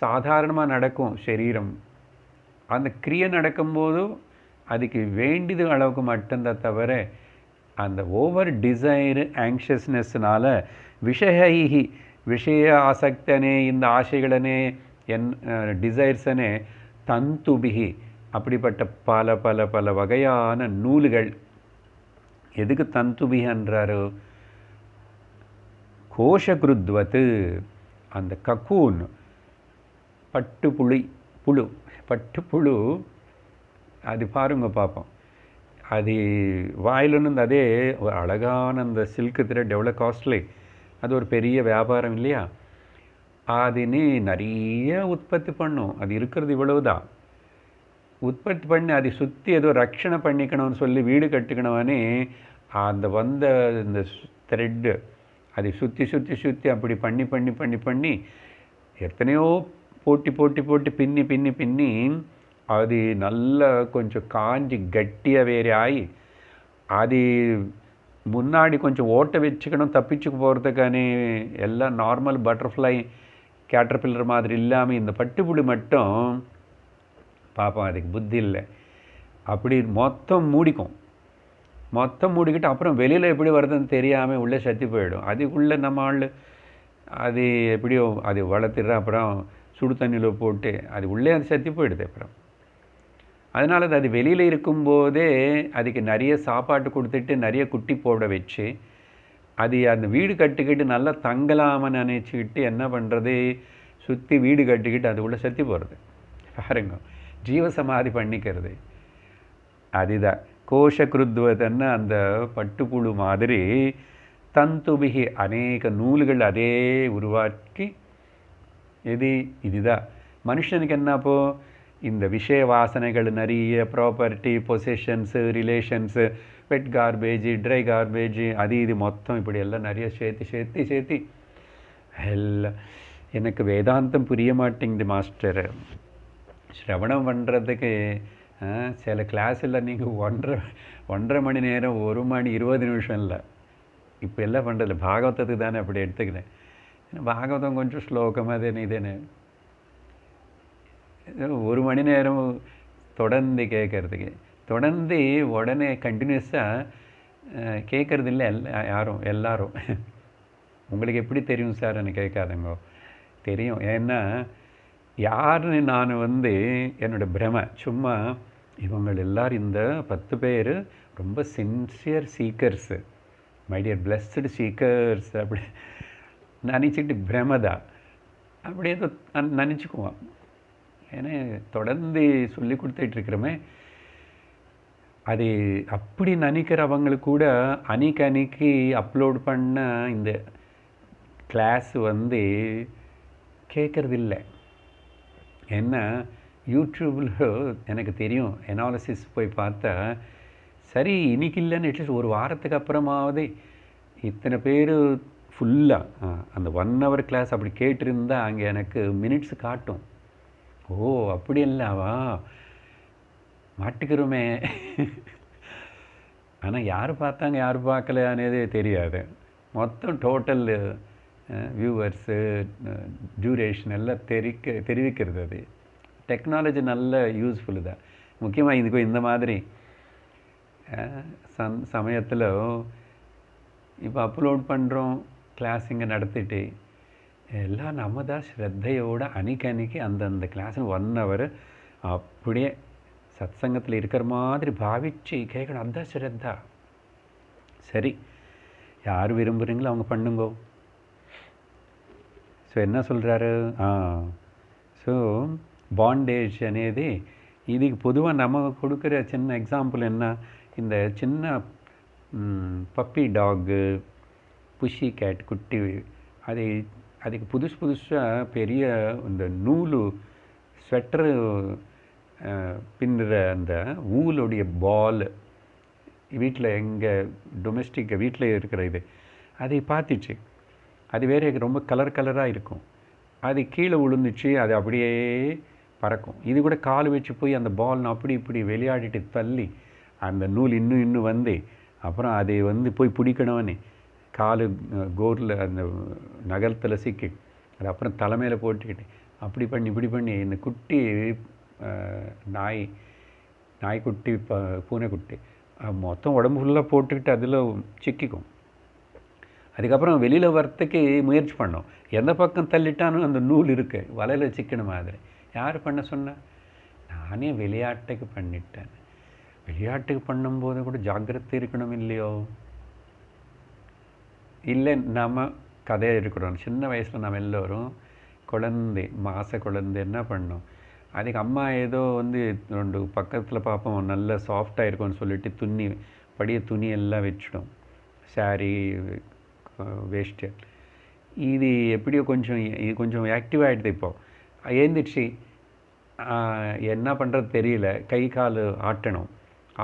சாதாரணமாக நடக்கும் சரீரம் அந்த கிரிய நடக்கும்போதும் அதுக்கு வேண்டியது அளவுக்கு மட்டும்தான் தவிர அந்த ஓவர் டிசைரு ஆங்ஷியஸ்னஸ்னால் விஷயி விஷய ஆசக்தனே இந்த ஆசைகளனே என் டிசைர்ஸனே தந்துபிகி அப்படிப்பட்ட பல பல பல வகையான நூல்கள் எதுக்கு கோஷ கோஷக்ருத்வத்து அந்த கக்கூன் புளி புழு பட்டு புழு அது பாருங்க பார்ப்போம் அது வாயிலிருந்து அதே ஒரு அழகான அந்த சில்க்கு திரட் எவ்வளோ காஸ்ட்லி அது ஒரு பெரிய வியாபாரம் இல்லையா அதுன்னு நிறைய உற்பத்தி பண்ணும் அது இருக்கிறது இவ்வளவுதான் தான் உற்பத்தி பண்ணி அதை சுற்றி ஏதோ ரட்சணை பண்ணிக்கணும்னு சொல்லி வீடு கட்டுக்கணும்னே அந்த வந்த இந்த த்ரெட்டு அதை சுற்றி சுற்றி சுற்றி அப்படி பண்ணி பண்ணி பண்ணி பண்ணி எத்தனையோ போட்டி போட்டி போட்டி பின்னி பின்னி பின்னி அது நல்லா கொஞ்சம் காஞ்சி கட்டியாக வேறு ஆகி அது முன்னாடி கொஞ்சம் ஓட்ட வச்சுக்கணும் தப்பிச்சுக்கு போகிறதுக்கானே எல்லாம் நார்மல் பட்டர்ஃப்ளை கேட்டர் பில்லர் மாதிரி இல்லாமல் இந்த பட்டுப்புடி மட்டும் பாப்பா அதுக்கு புத்தி இல்லை அப்படி மொத்தம் மூடிக்கும் மொத்தம் மூடிக்கிட்டு அப்புறம் வெளியில் எப்படி வருதுன்னு தெரியாமல் உள்ளே சத்தி போயிடும் அதுக்குள்ளே நம்ம ஆள் அது எப்படியோ அது வளர்த்துடுற அப்புறம் சுடு தண்ணியில் போட்டு அது உள்ளே அது சத்தி போயிடுது அப்புறம் அதனால் அது அது வெளியில் இருக்கும்போதே அதுக்கு நிறைய சாப்பாட்டு கொடுத்துட்டு நிறைய குட்டி போட வச்சு அது அந்த வீடு கட்டிக்கிட்டு நல்லா தங்கலாமல் நினச்சிக்கிட்டு என்ன பண்ணுறது சுற்றி வீடு கட்டிக்கிட்டு அது உள்ளே சத்தி போகிறது பாருங்க ஜீவசமாதி பண்ணிக்கிறது அதுதான் கோஷக்ருத்வதன்னு அந்த பட்டுப்புழு மாதிரி தந்துபிகி அநேக நூல்கள் அதே உருவாக்கி எது இதுதான் மனுஷனுக்கு என்னப்போ இந்த விஷய வாசனைகள் நிறைய property positions relations wet garbage dry garbage அது இது மொத்தம் இப்படி எல்லாம் நிறைய சேர்த்து சேர்த்து சேர்த்து எல்லாம் எனக்கு வேதாந்தம் புரிய மாட்டேங்குது மாஸ்டர் ஸ்ரவணம் பண்ணுறதுக்கு சில கிளாஸில் நீங்கள் ஒன்றரை ஒன்றரை மணி நேரம் ஒரு மணி இருபது நிமிஷம் இல்லை இப்போ எல்லாம் பண்ணுறது பாகவதத்துக்கு தானே அப்படி எடுத்துக்கிறேன் பாகவதம் கொஞ்சம் ஸ்லோகமாக தானே இதுன்னு ஒரு மணி நேரம் தொடர்ந்து கேட்குறதுக்கு தொடர்ந்து உடனே கண்டினியூஸாக கேட்குறது இல்லை எல்லா யாரும் எல்லாரும் உங்களுக்கு எப்படி தெரியும் சார் எனக்கு கேட்காதங்கோ தெரியும் ஏன்னா யாருன்னு நான் வந்து என்னோடய பிரமை சும்மா இவங்க எல்லோரும் இந்த பத்து பேர் ரொம்ப sincere seekers my dear blessed seekers அப்படி நினச்சிட்டு பிரமதா அப்படியே நினச்சிக்குவோம் ஏன்னா தொடர்ந்து சொல்லி கொடுத்துட்ருக்கிறோமே அது அப்படி நினைக்கிறவங்களுக்கு கூட அன்னைக்கு அன்னைக்கு அப்லோட் பண்ண இந்த கிளாஸ் வந்து கேட்குறதில்லை என்ன யூடியூப்பில் எனக்கு தெரியும் அனாலிசிஸ் போய் பார்த்தா சரி இன்றைக்கி இல்லைன்னு அட்லீஸ்ட் ஒரு வாரத்துக்கு அப்புறமாவது இத்தனை பேர் ஃபுல்லாக அந்த ஒன் ஹவர் கிளாஸ் அப்படி கேட்டிருந்தால் அங்கே எனக்கு மினிட்ஸ் காட்டும் ஓ அப்படி இல்லாவா மாட்டுக்கிறோமே ஆனால் யார் பார்த்தாங்க யார் பார்க்கல அனேதே தெரியாது மொத்தம் டோட்டல் வியூவர்ஸு டியூரேஷன் எல்லாம் தெரிக்க தெரிவிக்கிறது அது டெக்னாலஜி நல்ல யூஸ்ஃபுல் தான் முக்கியமாக இதுக்கு இந்த மாதிரி சம் சமயத்தில் இப்போ அப்லோட் பண்ணுறோம் கிளாஸ் இங்கே நடத்திட்டு எல்லாம் நம்ம தான் ஸ்ரத்தையோடு அன்றைக்கி அந்தந்த கிளாஸில் ஒன் ஹவர் அப்படியே சத் சங்கத்தில் இருக்கிற மாதிரி பாவிச்சு கேட்கணும் அந்த ஸ்ரத்தா சரி யார் விரும்புகிறீங்களோ அவங்க பண்ணுங்கோ ஸோ என்ன சொல்கிறாரு ஸோ பாண்டேஜ் అనేది இதுக்கு பொதுவாக நம்ம கொடுக்குற சின்ன எக்ஸாம்பிள் என்ன இந்த சின்ன பப்பி டாகு புஷி கேட் குட்டி அதை அதுக்கு புதுசு புதுசாக பெரிய இந்த நூலு ஸ்வெட்டரு பின்னுற அந்த ஊலுடைய பால் வீட்டில் எங்கள் டொமெஸ்டிக் வீட்டில் இருக்கிற இது அதை பார்த்துச்சு அது வேறு ரொம்ப கலர் கலராக இருக்கும் அது கீழே விழுந்துச்சு அது அப்படியே பறக்கும் இது கூட கால் வச்சு போய் அந்த பால் அப்படி இப்படி விளையாடிட்டு தள்ளி அந்த நூல் இன்னும் இன்னும் வந்து அப்புறம் அதை வந்து போய் பிடிக்கணும்னு காலு கோரில் அந்த நகரத்தில் சிக்கி அது அப்புறம் தலைமையில் போட்டுக்கிட்டு அப்படி பண்ணி இப்படி பண்ணி இந்த குட்டி நாய் நாய்க்குட்டி ப பூனைக்குட்டி மொத்தம் உடம்பு ஃபுல்லாக போட்டுக்கிட்டு அதில் சிக்கிக்கும் அதுக்கப்புறம் வெளியில் வரத்துக்கு முயற்சி பண்ணோம் எந்த பக்கம் தள்ளிட்டாலும் அந்த நூல் இருக்குது வலையில் சிக்கன மாதிரி யார் பண்ண சொன்ன நானே விளையாட்டுக்கு பண்ணிட்டேன் விளையாட்டுக்கு பண்ணும்போது கூட ஜாக்கிரதை இருக்கணும் இல்லையோ இல்லை நம்ம கதையாக இருக்கிறோம் சின்ன வயசில் நம்ம எல்லோரும் குழந்தை மாத குழந்தை என்ன பண்ணோம் அதுக்கு அம்மா ஏதோ வந்து ரெண்டு பக்கத்தில் பார்ப்போம் நல்லா சாஃப்டாக இருக்கும்னு சொல்லிட்டு துணி படிய துணி எல்லாம் வச்சிடும் சாரி వేస్ట్ இது ఎప్పుడో கொஞ்சம் இது கொஞ்சம் ஆக்டிவ் ஆகிடுது இப்போது எழுந்திரிச்சு என்ன பண்ணுறது தெரியல கை கால் ஆட்டணும்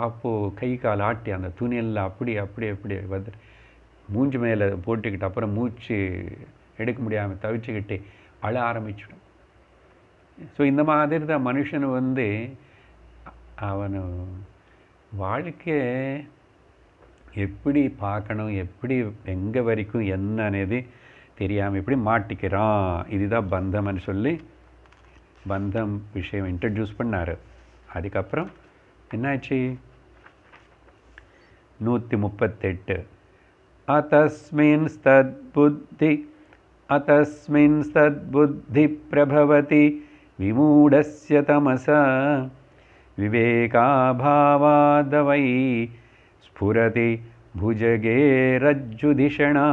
அப்போது கை கால் ஆட்டி அந்த துணியில் அப்படி அப்படி அப்படி வந்து மூஞ்சி மேலே போட்டுக்கிட்டு அப்புறம் மூச்சு எடுக்க முடியாமல் தவிச்சுக்கிட்டு அழ ஆரம்பிச்சிடும் ஸோ இந்த மாதிரி தான் மனுஷன் வந்து அவன் வாழ்க்கையை எப்படி பார்க்கணும் எப்படி எங்கே வரைக்கும் என்ன అనేది தெரியாமல் எப்படி மாட்டிக்கிறோம் இதுதான் பந்தம்னு சொல்லி பந்தம் விஷயம் இன்ட்ரடியூஸ் பண்ணார் அதுக்கப்புறம் என்னாச்சு நூற்றி முப்பத்தெட்டு அத்தஸ்மின்ஸ்தத்புத்தி அத்தஸ்மின்ஸ்தத்புத்தி பிரபவதி விமூடஸ்ய தமச விவேகாபாவாதவை स्फुरति भुजगे रज्जुधिषणा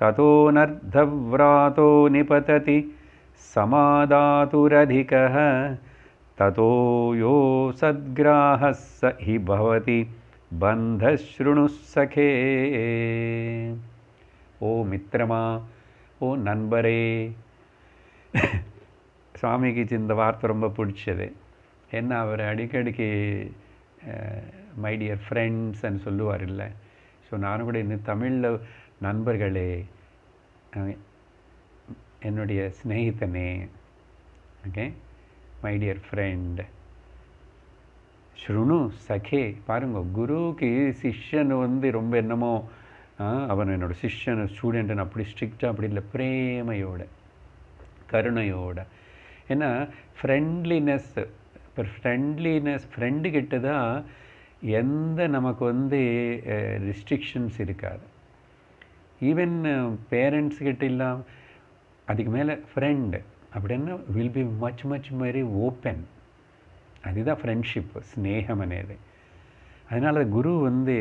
ततो नर्धव्रातो निपतति समादातुरधिकः ततो यो सद्ग्राहः स हि भवति बन्धशृणुः ओ मित्रमा ओ ಓ ನನ್ಬರೇ സ്വാമിക്ക് ചിന്ത വാർത്തറുമ്പ പിടിച്ചത് എന്ന അവർ അടിക്കടിക്ക് மை டியர் ஃப்ரெண்ட்ஸ்ன்னு சொல்லுவார் இல்லை ஸோ நானும் கூட இன்னும் தமிழில் நண்பர்களே என்னுடைய ஸ்நேகிதனே ஓகே மை டியர் ஃப்ரெண்ட் ஸ்ருணு சகே பாருங்க குருக்கு சிஷ்யன் வந்து ரொம்ப என்னமோ அவன் என்னோடய சிஷ்யன் ஸ்டூடெண்ட்டு அப்படி ஸ்ட்ரிக்டாக அப்படி இல்லை பிரேமையோட கருணையோட ஏன்னா ஃப்ரெண்ட்லினஸ் இப்போ ஃப்ரெண்ட்லினஸ் ஃப்ரெண்டு கிட்ட தான் எந்த நமக்கு வந்து ரிஸ்ட்ரிக்ஷன்ஸ் இருக்காது ஈவன் பேரண்ட்ஸ்கிட்ட இல்லாமல் அதுக்கு மேலே ஃப்ரெண்டு அப்படின்னா will be much much more open அதுதான் ஃப்ரெண்ட்ஷிப் ஸ்னேகம் அனேது அதனால் குரு வந்து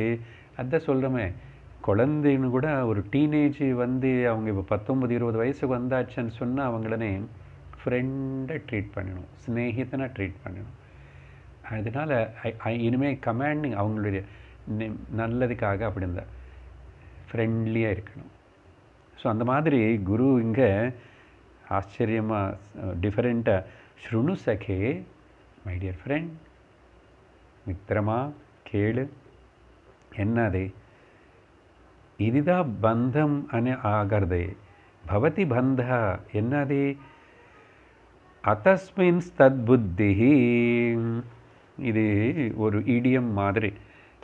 அதான் சொல்கிறோமே குழந்தைன்னு கூட ஒரு டீனேஜ் வந்து அவங்க இப்போ பத்தொம்பது இருபது வயசுக்கு வந்தாச்சுன்னு சொன்னால் அவங்களே ஃப்ரெண்டை ட்ரீட் பண்ணணும் ஸ்னேகிதனாக ட்ரீட் பண்ணணும் அதனால் இனிமேல் கமாண்டிங் அவங்களுடைய நல்லதுக்காக அப்படி இருந்தால் ஃப்ரெண்ட்லியாக இருக்கணும் ஸோ அந்த மாதிரி குரு இங்கே ஆச்சரியமாக டிஃப்ரெண்ட்டாக ஸ்ருணு சகே மை டியர் ஃப்ரெண்ட் மித்திரமா கேளு என்னது இதுதான் பந்தம் அனு ஆகிறது பவதி பந்த என்னது அத்தஸ்மின் புத்தி இது ஒரு இடியம் மாதிரி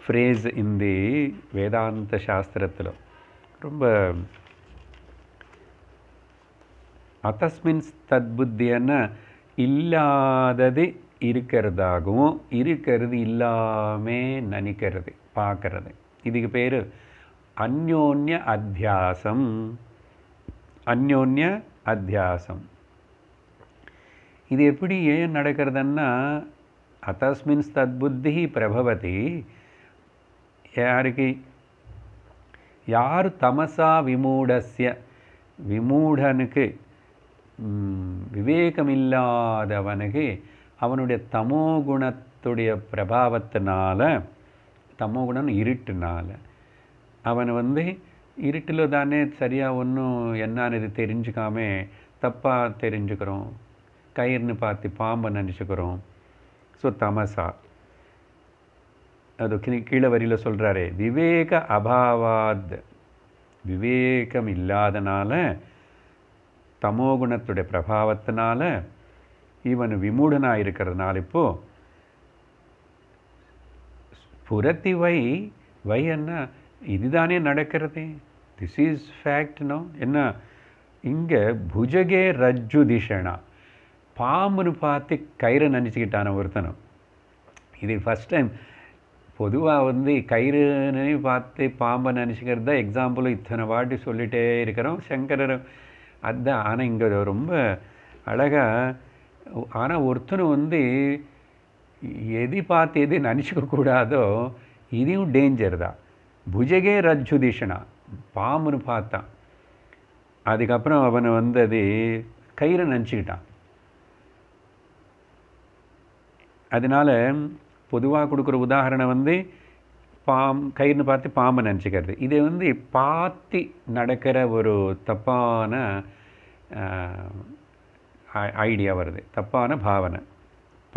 ஃப்ரேஸ் இந்த வேதாந்த சாஸ்திரத்தில் ரொம்ப அத்தஸ்மின் தத்புத்தியன்னா இல்லாதது இருக்கிறதாகவும் இருக்கிறது இல்லாமே நினைக்கிறது பார்க்கறது இதுக்கு பேர் அந்யோன்ய அத்தியாசம் அந்யோன்ய அத்தியாசம் இது எப்படி ஏன் நடக்கிறதுன்னா అతస్మిన్ ஸ்தத்புத்தி பிரபவதி யாருக்கு யார் தமசா விமூடஸ்ய விமூடனுக்கு விவேகமில்லாதவனுக்கு அவனுடைய தமோ குணத்துடைய பிரபாவத்தினால தமோ இருட்டுனால் அவன் வந்து இருட்டில் தானே சரியாக ஒன்றும் என்னன்னு இது தெரிஞ்சுக்காம தப்பாக தெரிஞ்சுக்கிறோம் கயிறுன்னு பார்த்து பாம்பை நினச்சிக்கிறோம் ஸோ தமசா அது கீழே வரியில் சொல்கிறாரே விவேக அபாவாத் விவேகம் இல்லாதனால தமோகுணத்துடைய பிரபாவத்தினால இவன் விமூடனாக இருக்கிறதுனால இப்போது புரத்தி வை வை என்ன இதுதானே நடக்கிறது திஸ் இஸ் ஃபேக்ட் நோ என்ன இங்கே புஜகே ரஜ்ஜு திஷனா பாம்புன்னு பார்த்து கயிறை நினச்சிக்கிட்டான ஒருத்தனும் இது ஃபஸ்ட் டைம் பொதுவாக வந்து கயிறுன்னு பார்த்து பாம்பை நினச்சிக்கிறது தான் எக்ஸாம்பிள் இத்தனை வாட்டி சொல்லிகிட்டே இருக்கிறோம் சங்கரர் அதுதான் ஆனால் இங்கே ரொம்ப அழகாக ஆனால் ஒருத்தனை வந்து எது பார்த்து எது நினச்சிக்கக்கூடாதோ இதுவும் டேஞ்சர் தான் புஜகே ரஜ்ஜுதிஷனா பாம்புன்னு பார்த்தான் அதுக்கப்புறம் அவனை வந்து அது கயிறை நினச்சிக்கிட்டான் அதனால் பொதுவாக கொடுக்குற உதாரணம் வந்து பாம் கயிறுன்னு பார்த்து பாம்பை நினச்சிக்கிறது இதை வந்து பார்த்து நடக்கிற ஒரு தப்பான ஐடியா வருது தப்பான பாவனை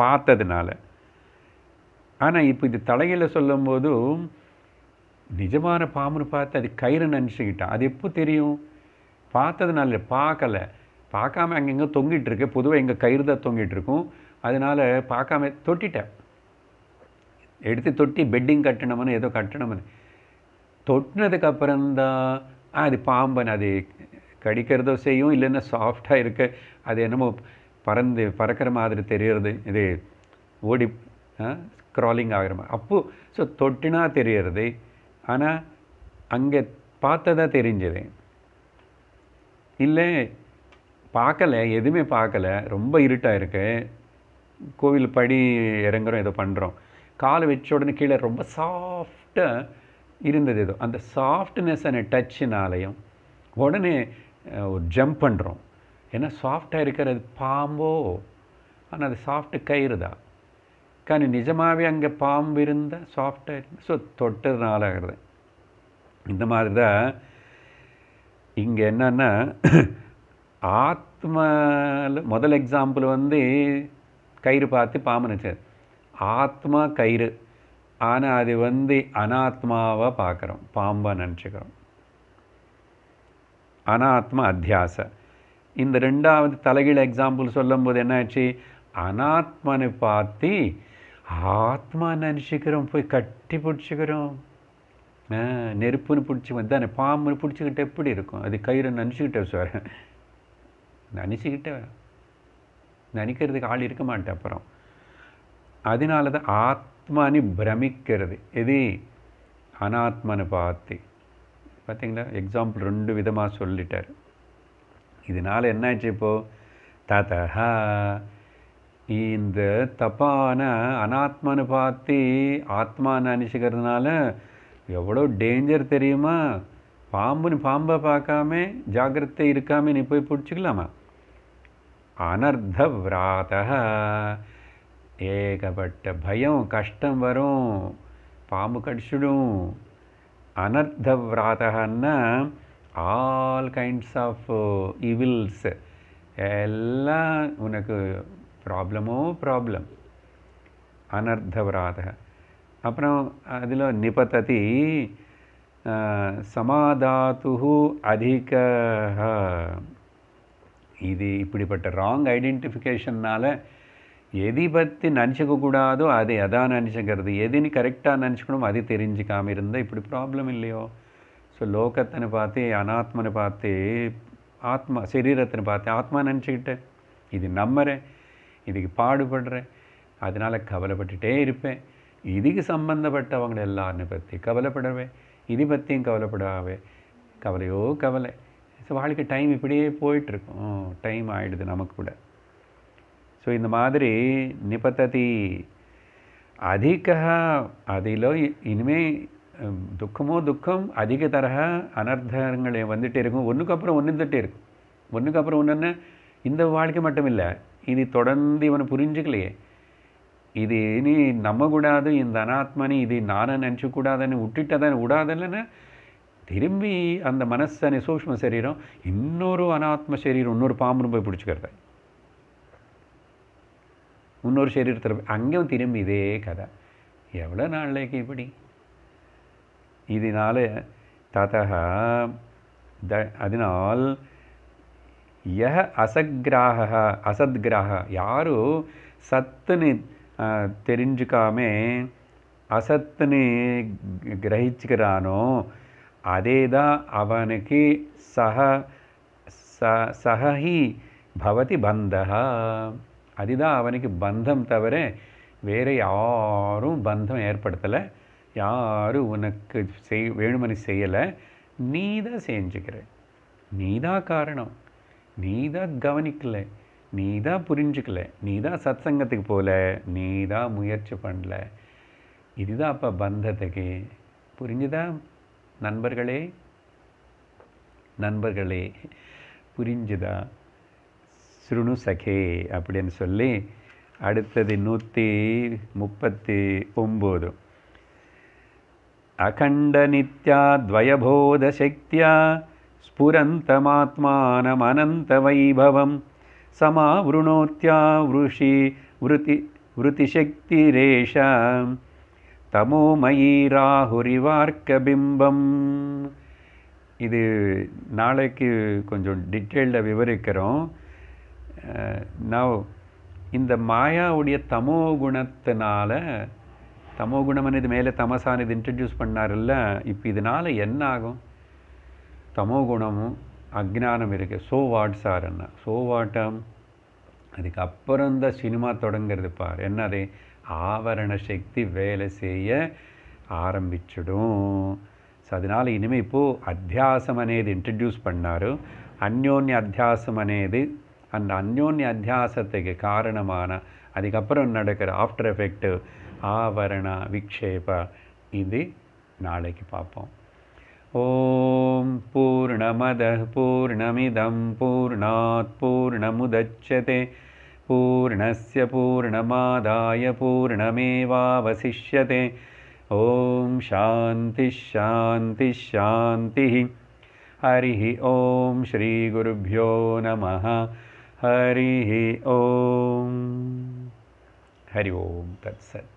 பார்த்ததுனால ஆனால் இப்போ இது தலையில் சொல்லும்போது நிஜமான பாம்புன்னு பார்த்து அது கயிறு நினச்சிக்கிட்டான் அது எப்போ தெரியும் பார்த்ததுனால பார்க்கலை பார்க்காம அங்கங்கே தொங்கிட்டு இருக்கு பொதுவாக எங்கள் கயிறு தான் தொங்கிட்டு இருக்கும் அதனால் பார்க்காம தொட்டிட்டேன் எடுத்து தொட்டி பெட்டிங் கட்டணும்னு ஏதோ கட்டணும்னு தொட்டினதுக்கப்புறந்தான் அது பாம்பன் அது கடிக்கிறதோ செய்யும் இல்லைன்னா சாஃப்டாக இருக்க அது என்னமோ பறந்து பறக்கிற மாதிரி தெரியறது இது ஓடி ஸ்க்ராலிங் ஆகிற மாதிரி அப்போது ஸோ தொட்டினா தெரியறது ஆனால் அங்கே பார்த்ததாக தெரிஞ்சது இல்லை பார்க்கலை எதுவுமே பார்க்கலை ரொம்ப இருட்டாக இருக்குது கோவில் படி இறங்குறோம் ஏதோ பண்ணுறோம் காலை வச்ச உடனே கீழே ரொம்ப சாஃப்டாக இருந்தது ஏதோ அந்த சாஃப்ட்னஸ் அண்ட் டச்சுனாலையும் உடனே ஒரு ஜம்ப் பண்ணுறோம் ஏன்னா சாஃப்டாக இருக்கிறது பாம்போ ஆனால் அது சாஃப்ட்டு கயிறு தான் కానీ நிஜமாகவே அங்கே பாம்பு இருந்தால் சாஃப்டாக இருந்தால் ஸோ தொட்டதுனால ஆகிறது இந்த மாதிரி தான் இங்கே என்னென்னா ஆத்மாவில் முதல் எக்ஸாம்பிள் வந்து கயிறு பார்த்து பாம்பு நினச்சது ஆத்மா கயிறு ஆனால் அது வந்து அனாத்மாவாக பார்க்குறோம் பாம்பாக நினச்சிக்கிறோம் அனாத்மா அத்தியாச இந்த ரெண்டாவது தலைகீழ எக்ஸாம்பிள் சொல்லும்போது என்னாச்சு அனாத்மனை பார்த்து ஆத்மா நினச்சிக்கிறோம் போய் கட்டி பிடிச்சிக்கிறோம் நெருப்புன்னு பிடிச்சி தானே பாம்புன்னு பிடிச்சிக்கிட்டு எப்படி இருக்கும் அது கயிறு நினச்சிக்கிட்டே சார் நினச்சிக்கிட்டே நினைக்கிறதுக்கு ஆள் இருக்க மாட்டேன் அப்புறம் அதனால தான் ஆத்மானி பிரமிக்கிறது எது அனாத்மனு பார்த்து பார்த்தீங்களா எக்ஸாம்பிள் ரெண்டு விதமாக சொல்லிட்டார் இதனால் என்னாச்சு இப்போது ததா இந்த தப்பான அனாத்மனு பார்த்து ஆத்மான்னு நினச்சிக்கிறதுனால எவ்வளோ டேஞ்சர் தெரியுமா பாம்புன்னு பாம்பை பார்க்காம ஜாக்கிரத்தை இருக்காமல் நீ போய் பிடிச்சிக்கலாமா అనర్ధవ్రాత ఏకపட்ட భయం కష్టం வரும் பாம்பு கடிச்சிடும் అనర్ధవ్రాతన్నా ஆல் கைண்ட்ஸ் ஆஃப் இவில்ஸ் எல்லாம் உனக்கு ப்ராப்ளமோ ப்ராப்ளம் అనర్ధవ్రాత அப்புறம் அதில் நிபத்ததி சமாதாத்து அதிக இது இப்படிப்பட்ட ராங் ஐடென்டிஃபிகேஷன்னால் எதை பற்றி நினச்சிக்கக்கூடாதோ அது எதாக நினச்சிக்கிறது எதுன்னு கரெக்டாக நினச்சிக்கணும் அது தெரிஞ்சுக்காமல் இருந்தால் இப்படி ப்ராப்ளம் இல்லையோ ஸோ லோகத்தனை பார்த்து அனாத்மனை பார்த்து ஆத்மா சரீரத்தை பார்த்து ஆத்மா நினச்சிக்கிட்டேன் இது நம்புகிறேன் இதுக்கு பாடுபடுறேன் அதனால் கவலைப்பட்டுகிட்டே இருப்பேன் இதுக்கு சம்மந்தப்பட்டவங்களை எல்லாருன்னு பற்றி கவலைப்படவே இது பற்றியும் கவலைப்படாவே கவலையோ கவலை ஸோ வாழ்க்கை டைம் இப்படியே போயிட்டுருக்கும் டைம் ஆகிடுது நமக்கு கூட ஸோ இந்த மாதிரி நிபத்ததி அதிக அதில் இனிமே துக்கமோ துக்கம் அதிக தரக அனர்த்தங்களே வந்துகிட்டே இருக்கும் ஒன்றுக்கப்புறம் ஒன்று இருந்துகிட்டே இருக்கும் ஒன்றுக்கு அப்புறம் இந்த வாழ்க்கை மட்டும் இல்லை இது தொடர்ந்து இவனை புரிஞ்சுக்கலையே இது இனி நம்பக்கூடாது இந்த அனாத்மனி இது நானே நினச்சிக்கூடாதுன்னு விட்டுட்டதான விடாதல்லன்னு திரும்பி அந்த மனசு அணி சூக்ம சரீரம் இன்னொரு அனாத்ம சரீரம் இன்னொரு பாம்புன்னு போய் பிடிச்சிக்கிறது இன்னொரு சரீரத்தில் அங்கேயும் திரும்பி இதே கதை எவ்வளோ நாளைக்கு இப்படி இதனால் ததா த அதனால் யஹ அசக்ராக அசத்கிராக யாரும் சத்துன்னு தெரிஞ்சுக்காமே அசத்துன்னு கிரகிச்சுக்கிறானோ அதே தான் அவனுக்கு சக ச சகஹி பவதி பந்தகா அதுதான் அவனுக்கு பந்தம் தவிர வேறு யாரும் பந்தம் ஏற்படுத்தலை யாரும் உனக்கு செய் வேணுமனு செய்யலை நீ தான் செஞ்சுக்கிற நீ தான் காரணம் நீ தான் கவனிக்கலை நீ தான் புரிஞ்சுக்கல நீ தான் சத் சங்கத்துக்கு போகல நீ தான் முயற்சி பண்ணல இதுதான் அப்போ பந்தத்துக்கு புரிஞ்சுதான் நண்பர்களே நண்பர்களே புரிஞ்சுதா சுருணு சகே அப்படின்னு சொல்லி அடுத்தது நூற்றி முப்பத்தி ஒம்பது அகண்ட நித்யா துவயபோத சக்தியா அனந்த வைபவம் சமாவருணோத்யா விருஷி விருத்தி விருத்திசக்திரேஷாம் தமோமயி பிம்பம் இது நாளைக்கு கொஞ்சம் டீட்டெயில்டாக விவரிக்கிறோம் நான் இந்த மாயாவுடைய தமோ குணத்தினால தமோ குணம்னு இது மேலே தமசான் இது இன்ட்ரடியூஸ் பண்ணாருல்ல இப்போ இதனால் என்ன ஆகும் தமோ குணமும் அக்ஞானம் இருக்குது வாட் வாட்ஸ் என்ன ஸோ வாட்டம் அதுக்கப்புறம் இந்த சினிமா தொடங்கிறது பார் அது ஆவரண சக்தி வேலை செய்ய ఆరంభించడం సో అదినాల ఇనిమే ఇప్పుడు అధ్యాసం అనేది இன்ட்ரடியூஸ் పన్నారు అన్యోన్య அத்தியாசம் అనేది அந்த அந்யோன்ய அத்தியாசத்துக்கு காரணமான அதுக்கப்புறம் நடக்கிற ஆஃப்டர் எஃபெக்ட் ஆவரண விக்ஷேப இது நாளைக்கு பார்ப்போம் ஓம் பூர்ணமத பூர்ணமிதம் பூர்ணாத் பூர்ணமுதச்சதே पूर्णस्य पूर्णमादाय पूर्णमेवावशिष्यते ॐ शान्तिश्शान्तिश्शान्तिः हरिः ॐ श्रीगुरुभ्यो नमः हरिः ॐ हरि ओं तत्सत्